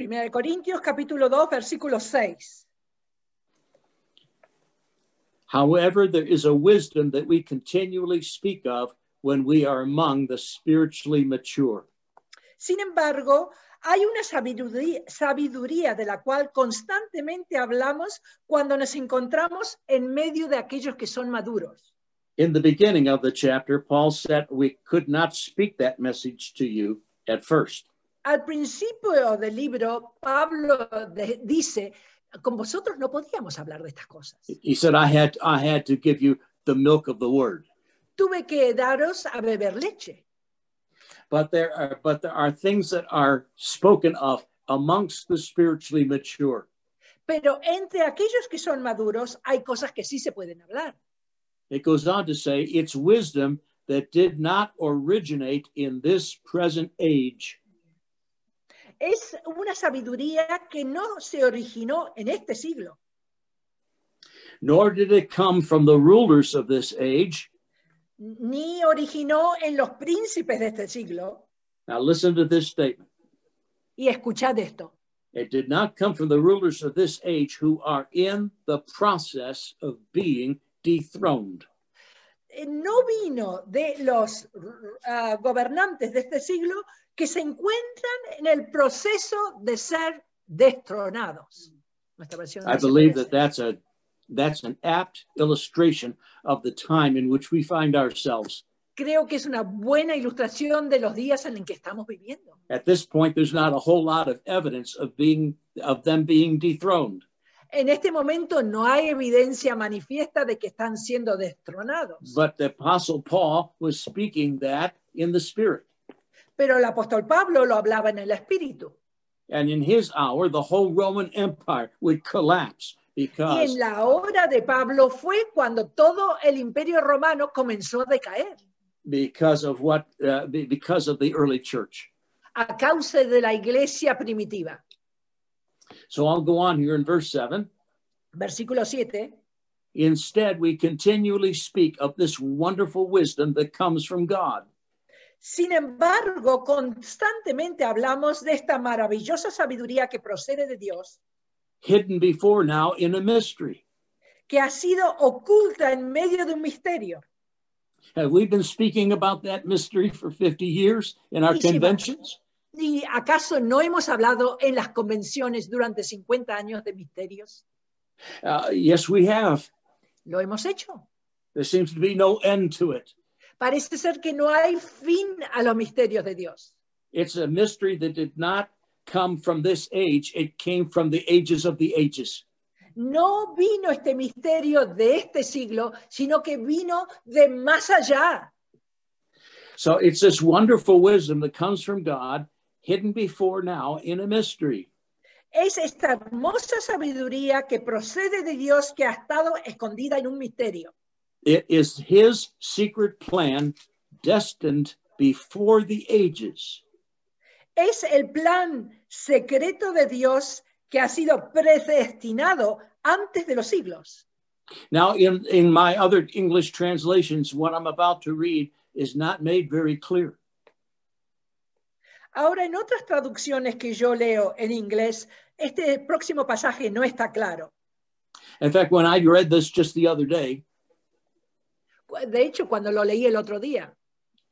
Primera de Corintios, capítulo 2, versículo 6. However, there is a wisdom that we continually speak of when we are among the spiritually mature. Sin embargo, hay una sabiduría, sabiduría, de la cual constantemente hablamos cuando nos encontramos en medio de aquellos que son maduros. In the beginning of the chapter, Paul said we could not speak that message to you at first al principio del libro, Pablo de, dice, con vosotros no podíamos hablar de estas cosas. He said, I had, I had to give you the milk of the word. Tuve que daros a beber leche. But there are, but there are things that are spoken of amongst the spiritually mature. Pero entre aquellos que son maduros hay cosas que sí se pueden hablar. It goes on to say, it's wisdom that did not originate in this present age. es una sabiduría que no se originó en este siglo. Nor did it come from the rulers of this age. Ni originó en los príncipes de este siglo. Now listen to this statement. Y escuchad esto. It did not come from the rulers of this age who are in the process of being dethroned. Eh, no vino de los ah, gobernantes de este siglo que se encuentran en el proceso de ser destronados. I believe that that's a that's an apt illustration of the time in which we find ourselves. Creo que es una buena ilustración de los días en los que estamos viviendo. At this point there's not a whole lot of evidence of being of them being dethroned. En este momento no hay evidencia manifiesta de que están siendo destronados. But the apostle Paul was speaking that in the spirit. Pero el apóstol Pablo lo hablaba en el espíritu. And in his hour, the whole Roman Empire would collapse y because en la hora de Pablo fue cuando todo el imperio romano comenzó a decaer because of what uh, because of the early church. a causa de la iglesia primitiva. So I'll go on here in verse seven. Versículo 7. Instead, we continually speak of this wonderful wisdom that comes from God. Sin embargo, constantemente hablamos de esta maravillosa sabiduría que procede de Dios. Hidden before now in a mystery. Que ha sido oculta en medio de un misterio. 50 ¿Y acaso no hemos hablado en las convenciones durante 50 años de misterios? Sí, uh, yes, we have. Lo hemos hecho. There seems to be no end to it. Parece ser que no hay fin a los misterios de Dios. come from this came from the ages of the ages. No vino este misterio de este siglo, sino que vino de más allá. Es esta hermosa sabiduría que procede de Dios que ha estado escondida en un misterio. It is his secret plan destined before the ages. Es el plan secreto de Dios que ha sido predestinado antes de los siglos. Now, in, in my other English translations, what I'm about to read is not made very clear. Ahora, en otras traducciones que yo leo en inglés, este próximo pasaje no está claro. In fact, when I read this just the other day, de hecho, cuando lo leí el otro día.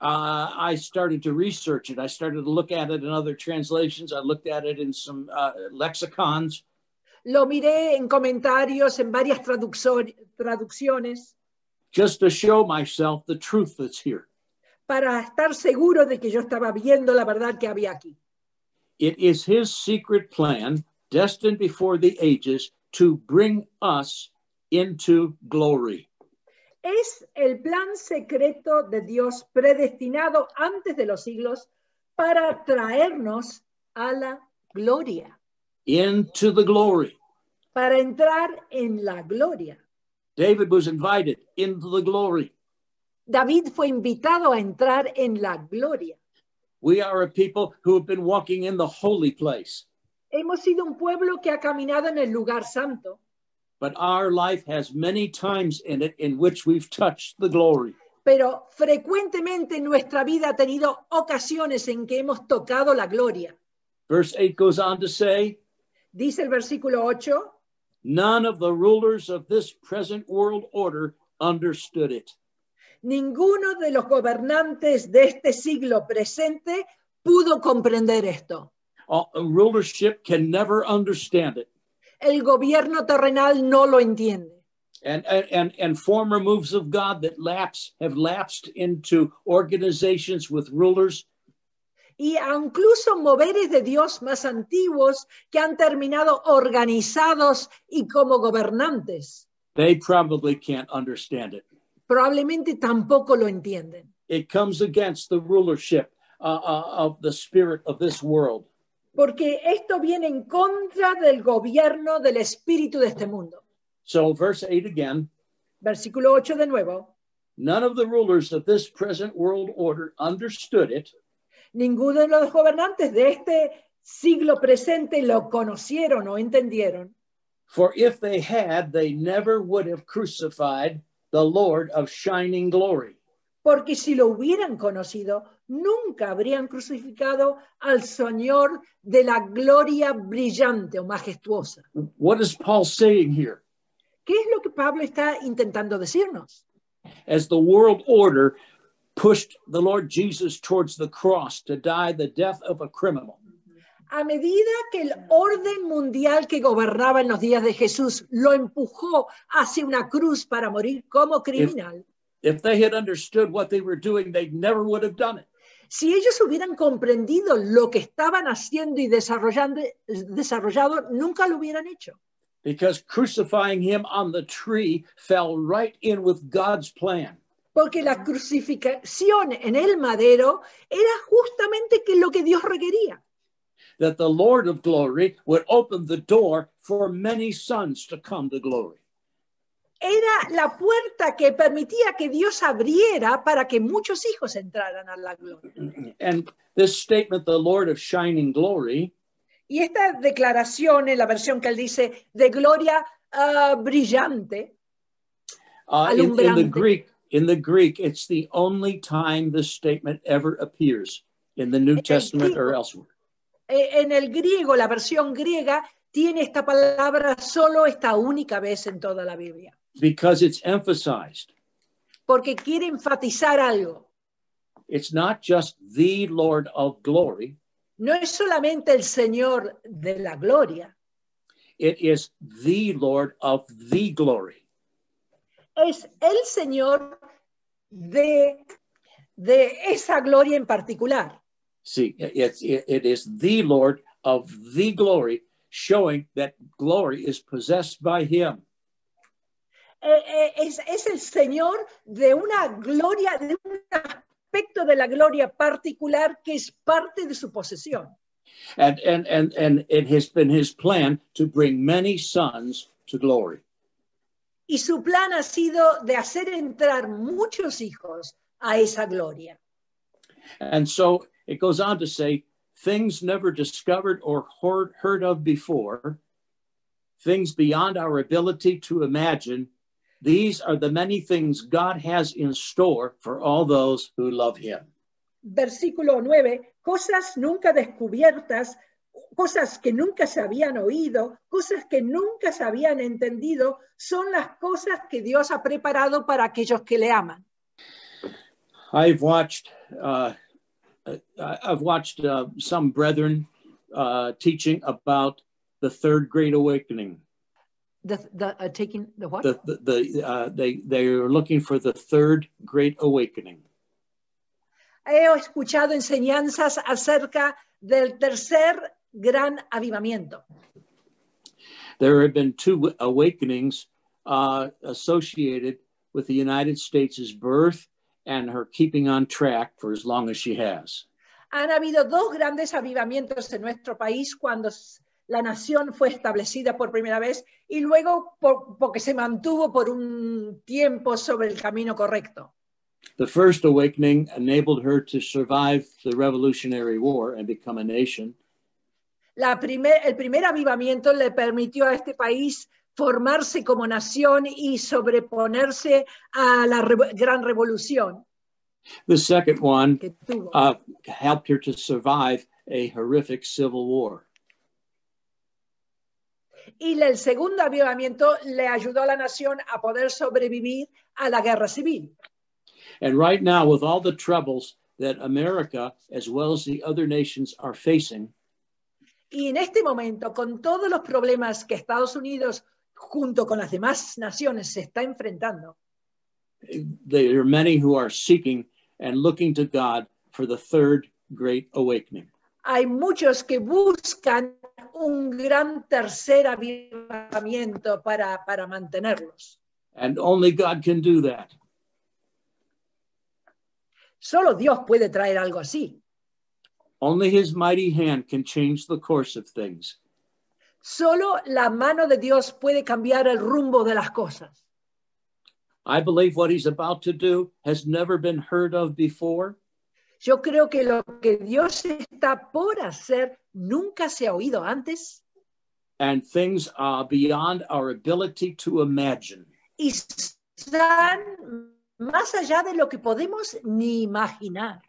Uh, I started to research it. I started to look at it in other translations. I looked at it in some uh, lexicons. Lo miré en comentarios, en varias traducciones. Just to show myself the truth that's here. Para estar seguro de que yo estaba viendo la verdad que había aquí. It is his secret plan, destined before the ages, to bring us into glory. es el plan secreto de Dios predestinado antes de los siglos para traernos a la gloria. Para entrar en la gloria. David was invited into the glory. David fue invitado a entrar en la gloria. We are a people who have been walking in the holy place. Hemos sido un pueblo que ha caminado en el lugar santo. but our life has many times in it in which we've touched the glory. Pero frecuentemente nuestra vida ha tenido ocasiones en que hemos tocado la gloria. Verse 8 goes on to say, Dice el versículo 8, None of the rulers of this present world order understood it. Ninguno de los gobernantes de este siglo presente pudo comprender esto. Uh, rulership can never understand it el gobierno terrenal no lo entiende. And, and, and former moves of God that lapse have lapsed into organizations with rulers y incluso moveres de Dios más antiguos que han terminado organizados y como gobernantes. They probably can't understand it. Probablemente tampoco lo entienden. It comes against the rulership uh, uh, of the spirit of this world. porque esto viene en contra del gobierno del espíritu de este mundo. So, verse 8 again. Versículo 8 de nuevo. None of the rulers of this present world order understood it. Ninguno de los gobernantes de este siglo presente lo conocieron o entendieron. For if they had, they never would have crucified the Lord of shining glory porque si lo hubieran conocido, nunca habrían crucificado al Señor de la gloria brillante o majestuosa. What is Paul saying here? ¿Qué es lo que Pablo está intentando decirnos? As the world order pushed the Lord Jesus towards the cross to die the death of a criminal. a medida que el orden mundial que gobernaba en los días de Jesús lo empujó hacia una cruz para morir como criminal. If they had understood what they were doing, they never would have done it. Si ellos hubieran comprendido lo que estaban haciendo y desarrollando, desarrollado, nunca lo hubieran hecho. Because crucifying him on the tree fell right in with God's plan. Porque la crucifixión en el madero era justamente que lo que Dios requería. That the Lord of glory would open the door for many sons to come to glory. era la puerta que permitía que Dios abriera para que muchos hijos entraran a la gloria. And this statement, the Lord of shining glory, y esta declaración en la versión que él dice de gloria ah, brillante, ah, in, the Greek, in the Greek, it's the only time this statement ever appears in the New Testament or elsewhere. Eh, en el griego, la versión griega tiene esta palabra solo esta única vez en toda la Biblia. Because it's emphasized. Porque quiere enfatizar algo. It's not just the Lord of glory. No es solamente el Señor de la gloria. It is the Lord of the glory. Es el Señor de, de esa gloria en particular. Sí, it, it, it is the Lord of the glory, showing that glory is possessed by him. Eh, eh, es, es, el Señor de una gloria, de un aspecto de la gloria particular que es parte de su posesión. And, and, it has been his plan to bring many sons to glory. Y su plan ha sido de hacer entrar muchos hijos a esa gloria. And so it goes on to say things never discovered or heard, heard of before, things beyond our ability to imagine These are the many things God has in store for all those who love him. Versículo 9, cosas nunca descubiertas, cosas que nunca se habían oído, cosas que nunca se habían entendido, son las cosas que Dios ha preparado para aquellos que le aman. I've watched uh, uh I've watched uh, some brethren uh, teaching about the third great awakening the the uh, taking the what? The, the, the uh, they they are looking for the third great awakening. He escuchado enseñanzas acerca del tercer gran avivamiento. There have been two awakenings uh, associated with the United States' birth and her keeping on track for as long as she has. Han habido dos grandes avivamientos en nuestro país cuando la nación fue establecida por primera vez y luego porque se mantuvo por un tiempo sobre el camino correcto. nation. La el primer avivamiento le permitió a este país formarse como nación y sobreponerse a la gran revolución. The second one uh, helped her to survive a horrific civil war. Y el segundo avivamiento le ayudó a la nación a poder sobrevivir a la guerra civil. And right now, with all the troubles that America, as well as the other nations, are facing, y en este momento, con todos los problemas que Estados Unidos junto con las demás naciones se está enfrentando, there are many who are seeking and looking to God for the third great awakening hay muchos que buscan un gran tercer avivamiento para, para mantenerlos. And only God can do that. Solo Dios puede traer algo así. Only his mighty hand can change the course of things. Solo la mano de Dios puede cambiar el rumbo de las cosas. I believe what he's about to do has never been heard of before. Yo creo que lo que Dios está por hacer nunca se ha oído antes. And things are beyond our ability to imagine. Y están más allá de lo que podemos ni imaginar.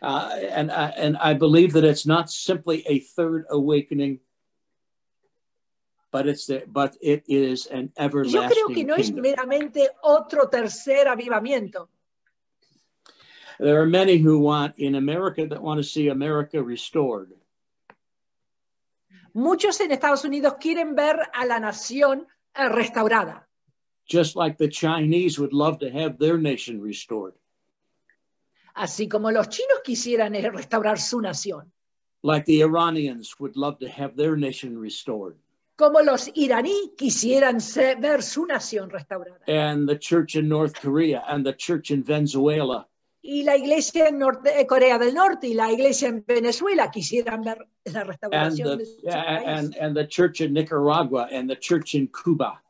Uh, and, uh, and I believe that it's not simply a third awakening, but, it's the, but it is an everlasting Yo creo que no kingdom. es meramente otro tercer avivamiento. There are many who want in America that want to see America restored. Muchos en Estados Unidos quieren ver a la nación eh, restaurada. Just like the Chinese would love to have their nation restored. Así como los chinos quisieran eh, restaurar su nación. Like the Iranians would love to have their nation restored. Como los iraní quisieran ver su nación restaurada. And the church in North Korea and the church in Venezuela y la iglesia en eh, Corea del Norte y la iglesia en Venezuela quisieran ver la restauración and the, de su país. And, the church in Nicaragua and the church in Cuba.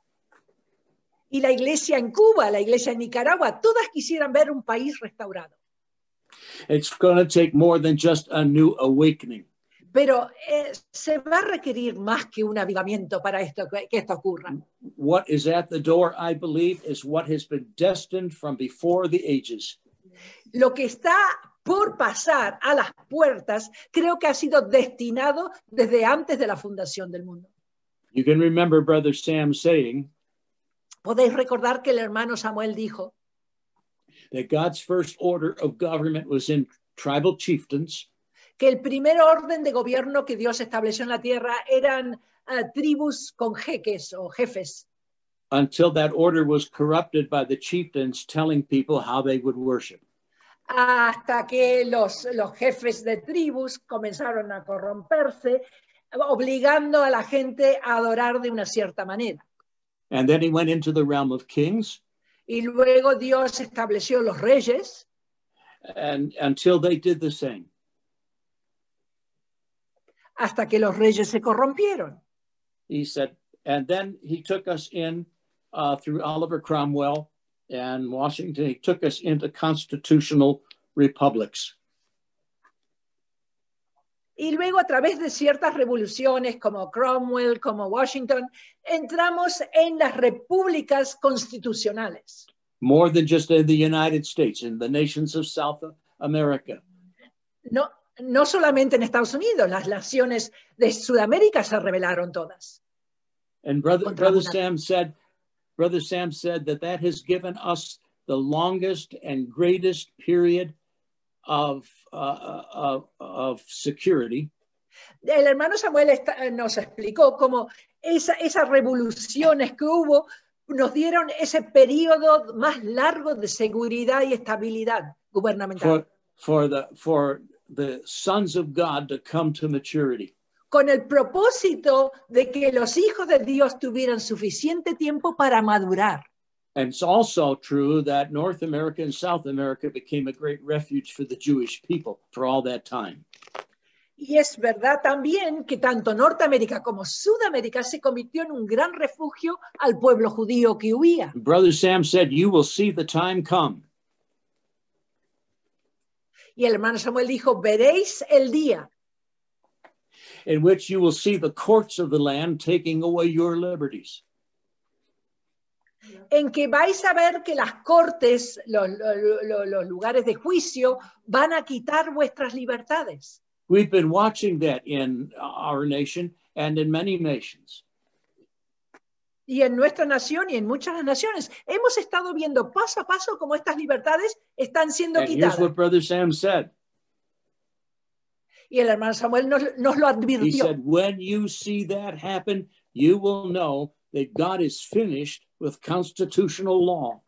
Y la iglesia en Cuba, la iglesia en Nicaragua, todas quisieran ver un país restaurado. It's going to take more than just a new awakening. Pero eh, se va a requerir más que un avivamiento para esto, que esto ocurra. What is at the door, I believe, is what has been destined from before the ages lo que está por pasar a las puertas creo que ha sido destinado desde antes de la fundación del mundo. You can remember brother Sam saying Podéis recordar que el hermano Samuel dijo God's first order of government was in tribal chieftains que el primer orden de gobierno que Dios estableció en la tierra eran eh, tribus con jeques o jefes. Until that order was corrupted by the chieftains telling people how they would worship hasta que los, los jefes de tribus comenzaron a corromperse, obligando a la gente a adorar de una cierta manera. And then he went into the realm of kings. Y luego Dios estableció los reyes. And until they did the same. Hasta que los reyes se corrompieron. He said, and then he took us in uh, through Oliver Cromwell and Washington. took us into constitutional republics. Y luego a través de ciertas revoluciones como Cromwell, como Washington, entramos en las repúblicas constitucionales. More than just in the United States, in the nations of South America. No, no solamente en Estados Unidos, las naciones de Sudamérica se rebelaron todas. And brother Sam said Brother Sam said that that has given us the longest and greatest period of, uh, uh of, of security. El hermano Samuel está, eh, nos explicó cómo esa, esas revoluciones que hubo nos dieron ese periodo más largo de seguridad y estabilidad gubernamental. For, for, the, for the sons of God to come to maturity. con el propósito de que los hijos de Dios tuvieran suficiente tiempo para madurar. Y es verdad también que tanto Norteamérica como Sudamérica se convirtió en un gran refugio al pueblo judío que huía. Brother Sam said, "You will see the time come." Y el hermano Samuel dijo, "Veréis el día." which you will see the courts the land taking away your en que vais a ver que las cortes, los, lugares de juicio, van a quitar vuestras libertades. We've been watching that in our nation and in many nations. Y en nuestra nación y en muchas naciones hemos estado viendo paso a paso cómo estas libertades están siendo quitadas. Y el hermano Samuel nos, nos lo advirtió. Said, When you see that happen, you will know that God is finished with constitutional law.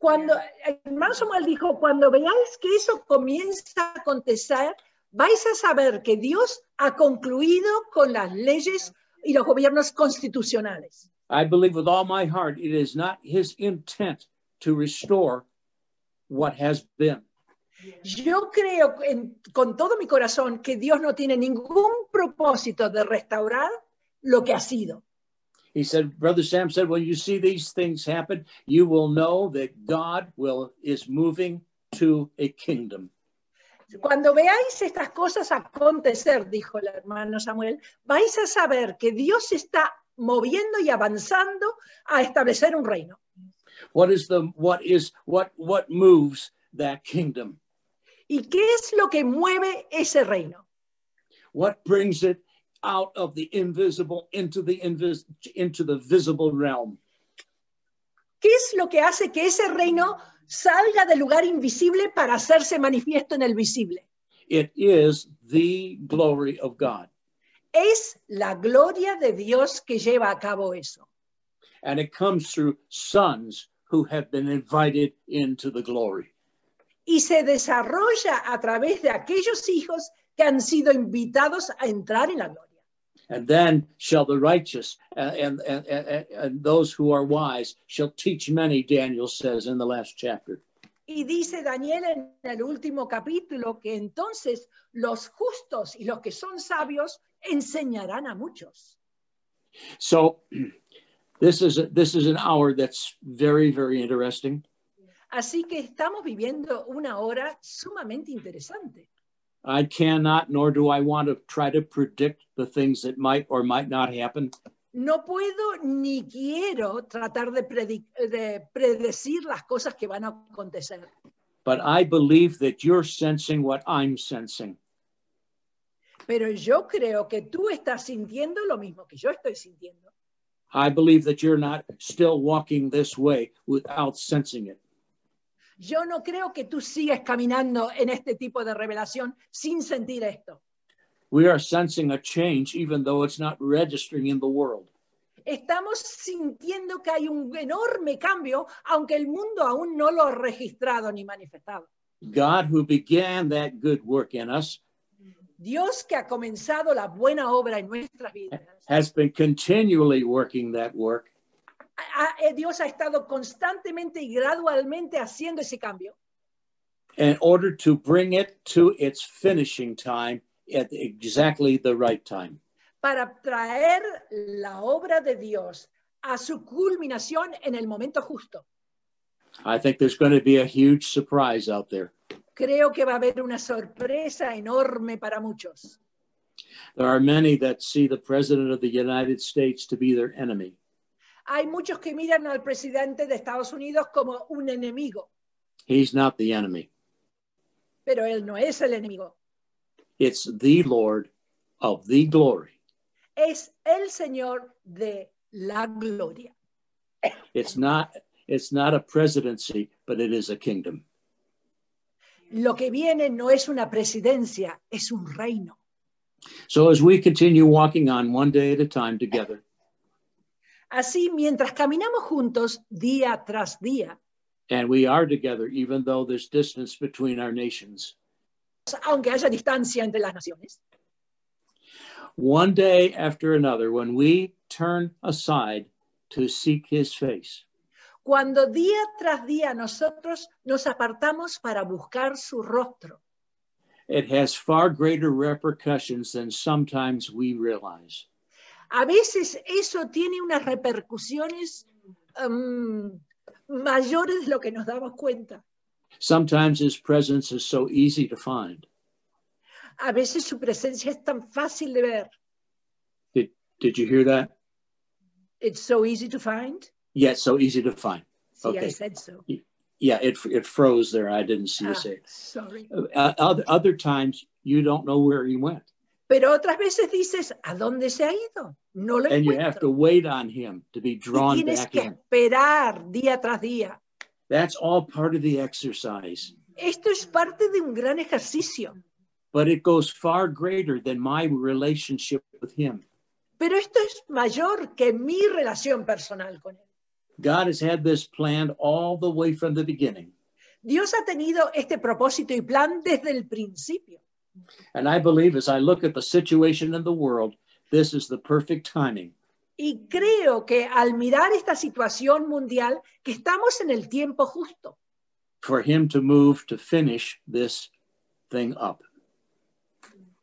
Cuando el hermano Samuel dijo, cuando veáis que eso comienza a acontecer, vais a saber que Dios ha concluido con las leyes y los gobiernos constitucionales. I believe with all my heart it is not his intent to restore what has been. Yo creo con todo mi corazón que Dios no tiene ningún propósito de restaurar lo que ha sido. Brother Sam Cuando veáis estas cosas acontecer, dijo el hermano Samuel, vais a saber que Dios está moviendo y avanzando a establecer un reino. What is the what is what what moves that kingdom? ¿Y qué es lo que mueve ese reino? What brings it out of the invisible into the visible realm? ¿Qué es lo que hace que ese reino salga del lugar invisible para hacerse manifiesto en el visible? It is the glory of God. Es la gloria de Dios que lleva a cabo eso. And it comes through sons who have been invited into the glory y se desarrolla a través de aquellos hijos que han sido invitados a entrar en la gloria. And Daniel Y dice Daniel en el último capítulo que entonces los justos y los que son sabios enseñarán a muchos. So [CLEARS THROAT] this is this is an hour that's very very interesting. Así que estamos viviendo una hora sumamente interesante. I cannot, nor do I want to try to predict the things that might or might not happen. No puedo ni quiero tratar de, de predecir las cosas que van a acontecer. But I believe that you're sensing what I'm sensing. Pero yo creo que tú estás sintiendo lo mismo que yo estoy sintiendo. I believe that you're not still walking this way without sensing it. Yo no creo que tú sigas caminando en este tipo de revelación sin sentir esto. Estamos sintiendo que hay un enorme cambio aunque el mundo aún no lo ha registrado ni manifestado. Dios que ha comenzado la buena obra en nuestras vidas has been continually working that work eh, Dios ha estado constantemente y gradualmente haciendo ese cambio. In order to bring it to its finishing time at exactly the right time. Para traer la obra de Dios a su culminación en el momento justo. I think there's going to be a huge surprise out there. Creo que va a haber una sorpresa enorme para muchos. There are many that see the president of the United States to be their enemy hay muchos que miran al presidente de Estados Unidos como un enemigo. He's not the enemy. Pero él no es el enemigo. It's the Lord of the glory. Es el Señor de la gloria. It's not it's not a presidency, but it is a kingdom. Lo que viene no es una presidencia, es un reino. So as we continue walking on one day at a time together. Así, mientras caminamos juntos día tras día. And we are together, even though there's distance between our nations. Aunque haya distancia entre las naciones. One day after another, when we turn aside to seek his face. Cuando día tras día nosotros nos apartamos para buscar su rostro. It has far greater repercussions than sometimes we realize. a veces eso tiene unas repercusiones um, mayores de lo que nos damos cuenta. Sometimes his presence is so easy to find. A veces su presencia es tan fácil de ver. Did, did you hear that? It's so easy to find. Yeah, so easy to find. okay. I said so. Yeah, it, it froze there. I didn't see ah, you say. Sorry. Uh, other, other times you don't know where he went. Pero otras veces dices, ¿a dónde se ha ido? No lo And encuentro. You have to wait on him to be drawn y tienes back que in. esperar día tras día. That's all part of the exercise. Esto es parte de un gran ejercicio. But it goes far greater than my relationship with him. Pero esto es mayor que mi relación personal con él. God has had this planned all the way from the beginning. Dios ha tenido este propósito y plan desde el principio. And I believe as I look at the situation in the world, this is the perfect timing. Y creo que al mirar esta situación mundial, que estamos en el tiempo justo. For him to move to finish this thing up.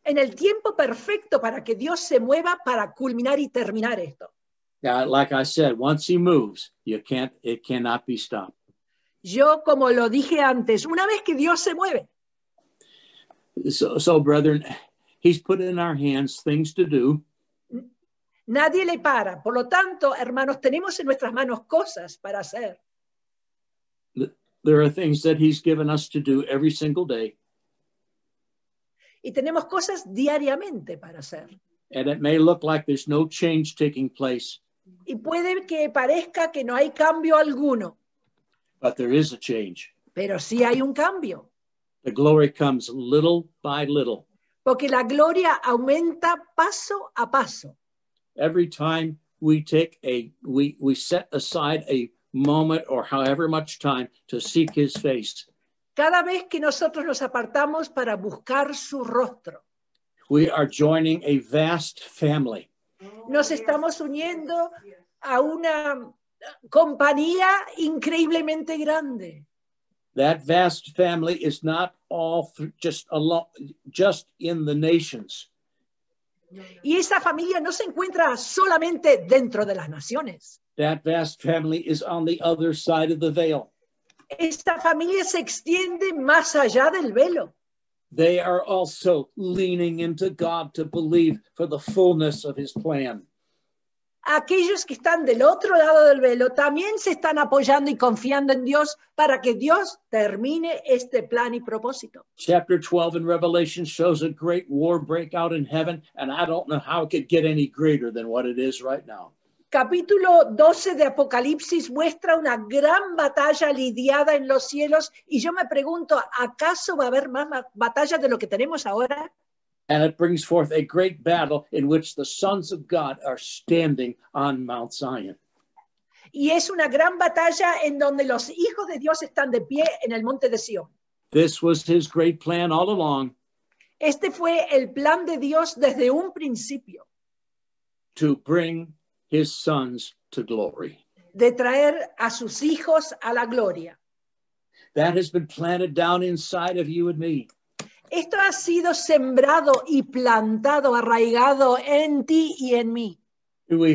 En el tiempo perfecto para que Dios se mueva para culminar y terminar esto. Yeah, like I said, once he moves, you can't, it cannot be stopped. Yo, como lo dije antes, una vez que Dios se mueve, So, so brethren, he's put in our hands things to do. Nadie le para. Por lo tanto, hermanos, tenemos en nuestras manos cosas para hacer. There are things that he's given us to do every single day. Y tenemos cosas diariamente para hacer. And it may look like there's no change taking place. Y puede que parezca que no hay cambio alguno. But there is a change. Pero sí hay un cambio. The glory comes little by little. Porque la gloria aumenta paso a paso. Every time we take a we we set aside a moment or however much time to seek his face. Cada vez que nosotros nos apartamos para buscar su rostro. We are joining a vast family. Nos estamos uniendo a una compañía increíblemente grande. That vast family is not all just, along, just in the nations. Y esa familia no se encuentra solamente dentro de las naciones. That vast family is on the other side of the veil. Esta familia se extiende más allá del velo. They are also leaning into God to believe for the fullness of his plan. aquellos que están del otro lado del velo también se están apoyando y confiando en Dios para que Dios termine este plan y propósito. Capítulo 12 de Apocalipsis muestra una gran batalla lidiada en los cielos y yo me pregunto, ¿acaso va a haber más batalla de lo que tenemos ahora? and it brings forth a great battle in which the sons of God are standing on Mount Zion. Y es una gran batalla en donde los hijos de Dios están de pie en el monte de Sion. This was his great plan all along. Este fue el plan de Dios desde un principio. To bring his sons to glory. De traer a sus hijos a la gloria. That has been planted down inside of you and me. Esto ha sido sembrado y plantado, arraigado en ti y en mí. Lo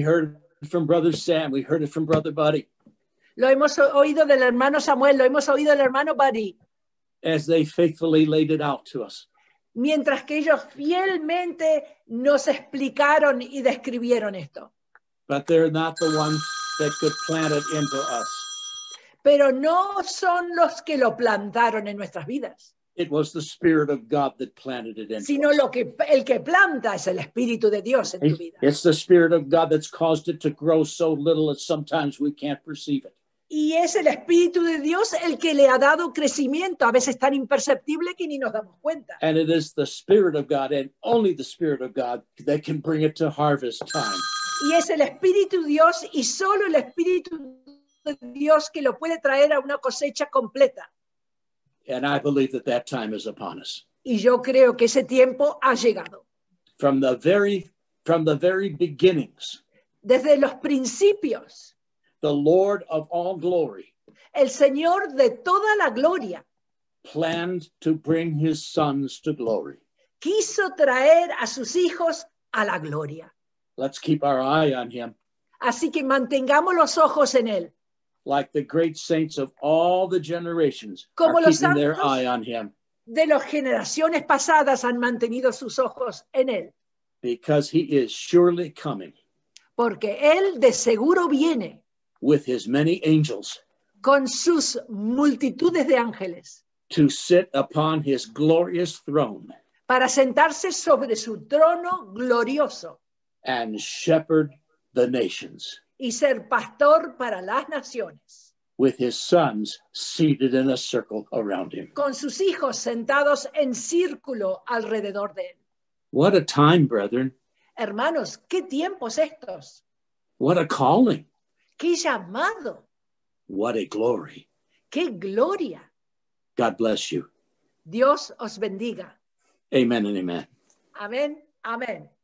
hemos oído del hermano Samuel, lo hemos oído del hermano Buddy. Mientras que ellos fielmente nos explicaron y describieron esto. Pero no son los que lo plantaron en nuestras vidas. It was the Spirit of God that planted it in sino lo que el que planta es el espíritu de Dios en tu vida. It's the Spirit of God that's caused it to grow so little that sometimes we can't perceive it. Y es el espíritu de Dios el que le ha dado crecimiento, a veces tan imperceptible que ni nos damos cuenta. And it is the Spirit of God and only the Spirit of God that can bring it to harvest time. Y es el espíritu Dios y solo el espíritu de Dios que lo puede traer a una cosecha completa. And I believe that that time is upon us. Y yo creo que ese tiempo ha llegado. From the very from the very beginnings. Desde los principios. The Lord of all glory. El Señor de toda la gloria. Planned to bring his sons to glory. Quiso traer a sus hijos a la gloria. Let's keep our eye on him. Así que mantengamos los ojos en él like the great saints of all the generations Como are keeping their eye on him. De las generaciones pasadas han mantenido sus ojos en él. Because he is surely coming. Porque él de seguro viene. With his many angels. Con sus multitudes de ángeles. To sit upon his glorious throne. Para sentarse sobre su trono glorioso. And shepherd the nations. y ser pastor para las naciones. Con sus hijos sentados en círculo alrededor de él. What a time, brethren. Hermanos, qué tiempos estos. What a calling. Qué llamado. What a glory. Qué gloria. God bless you. Dios os bendiga. Amen amen. Amén, amén.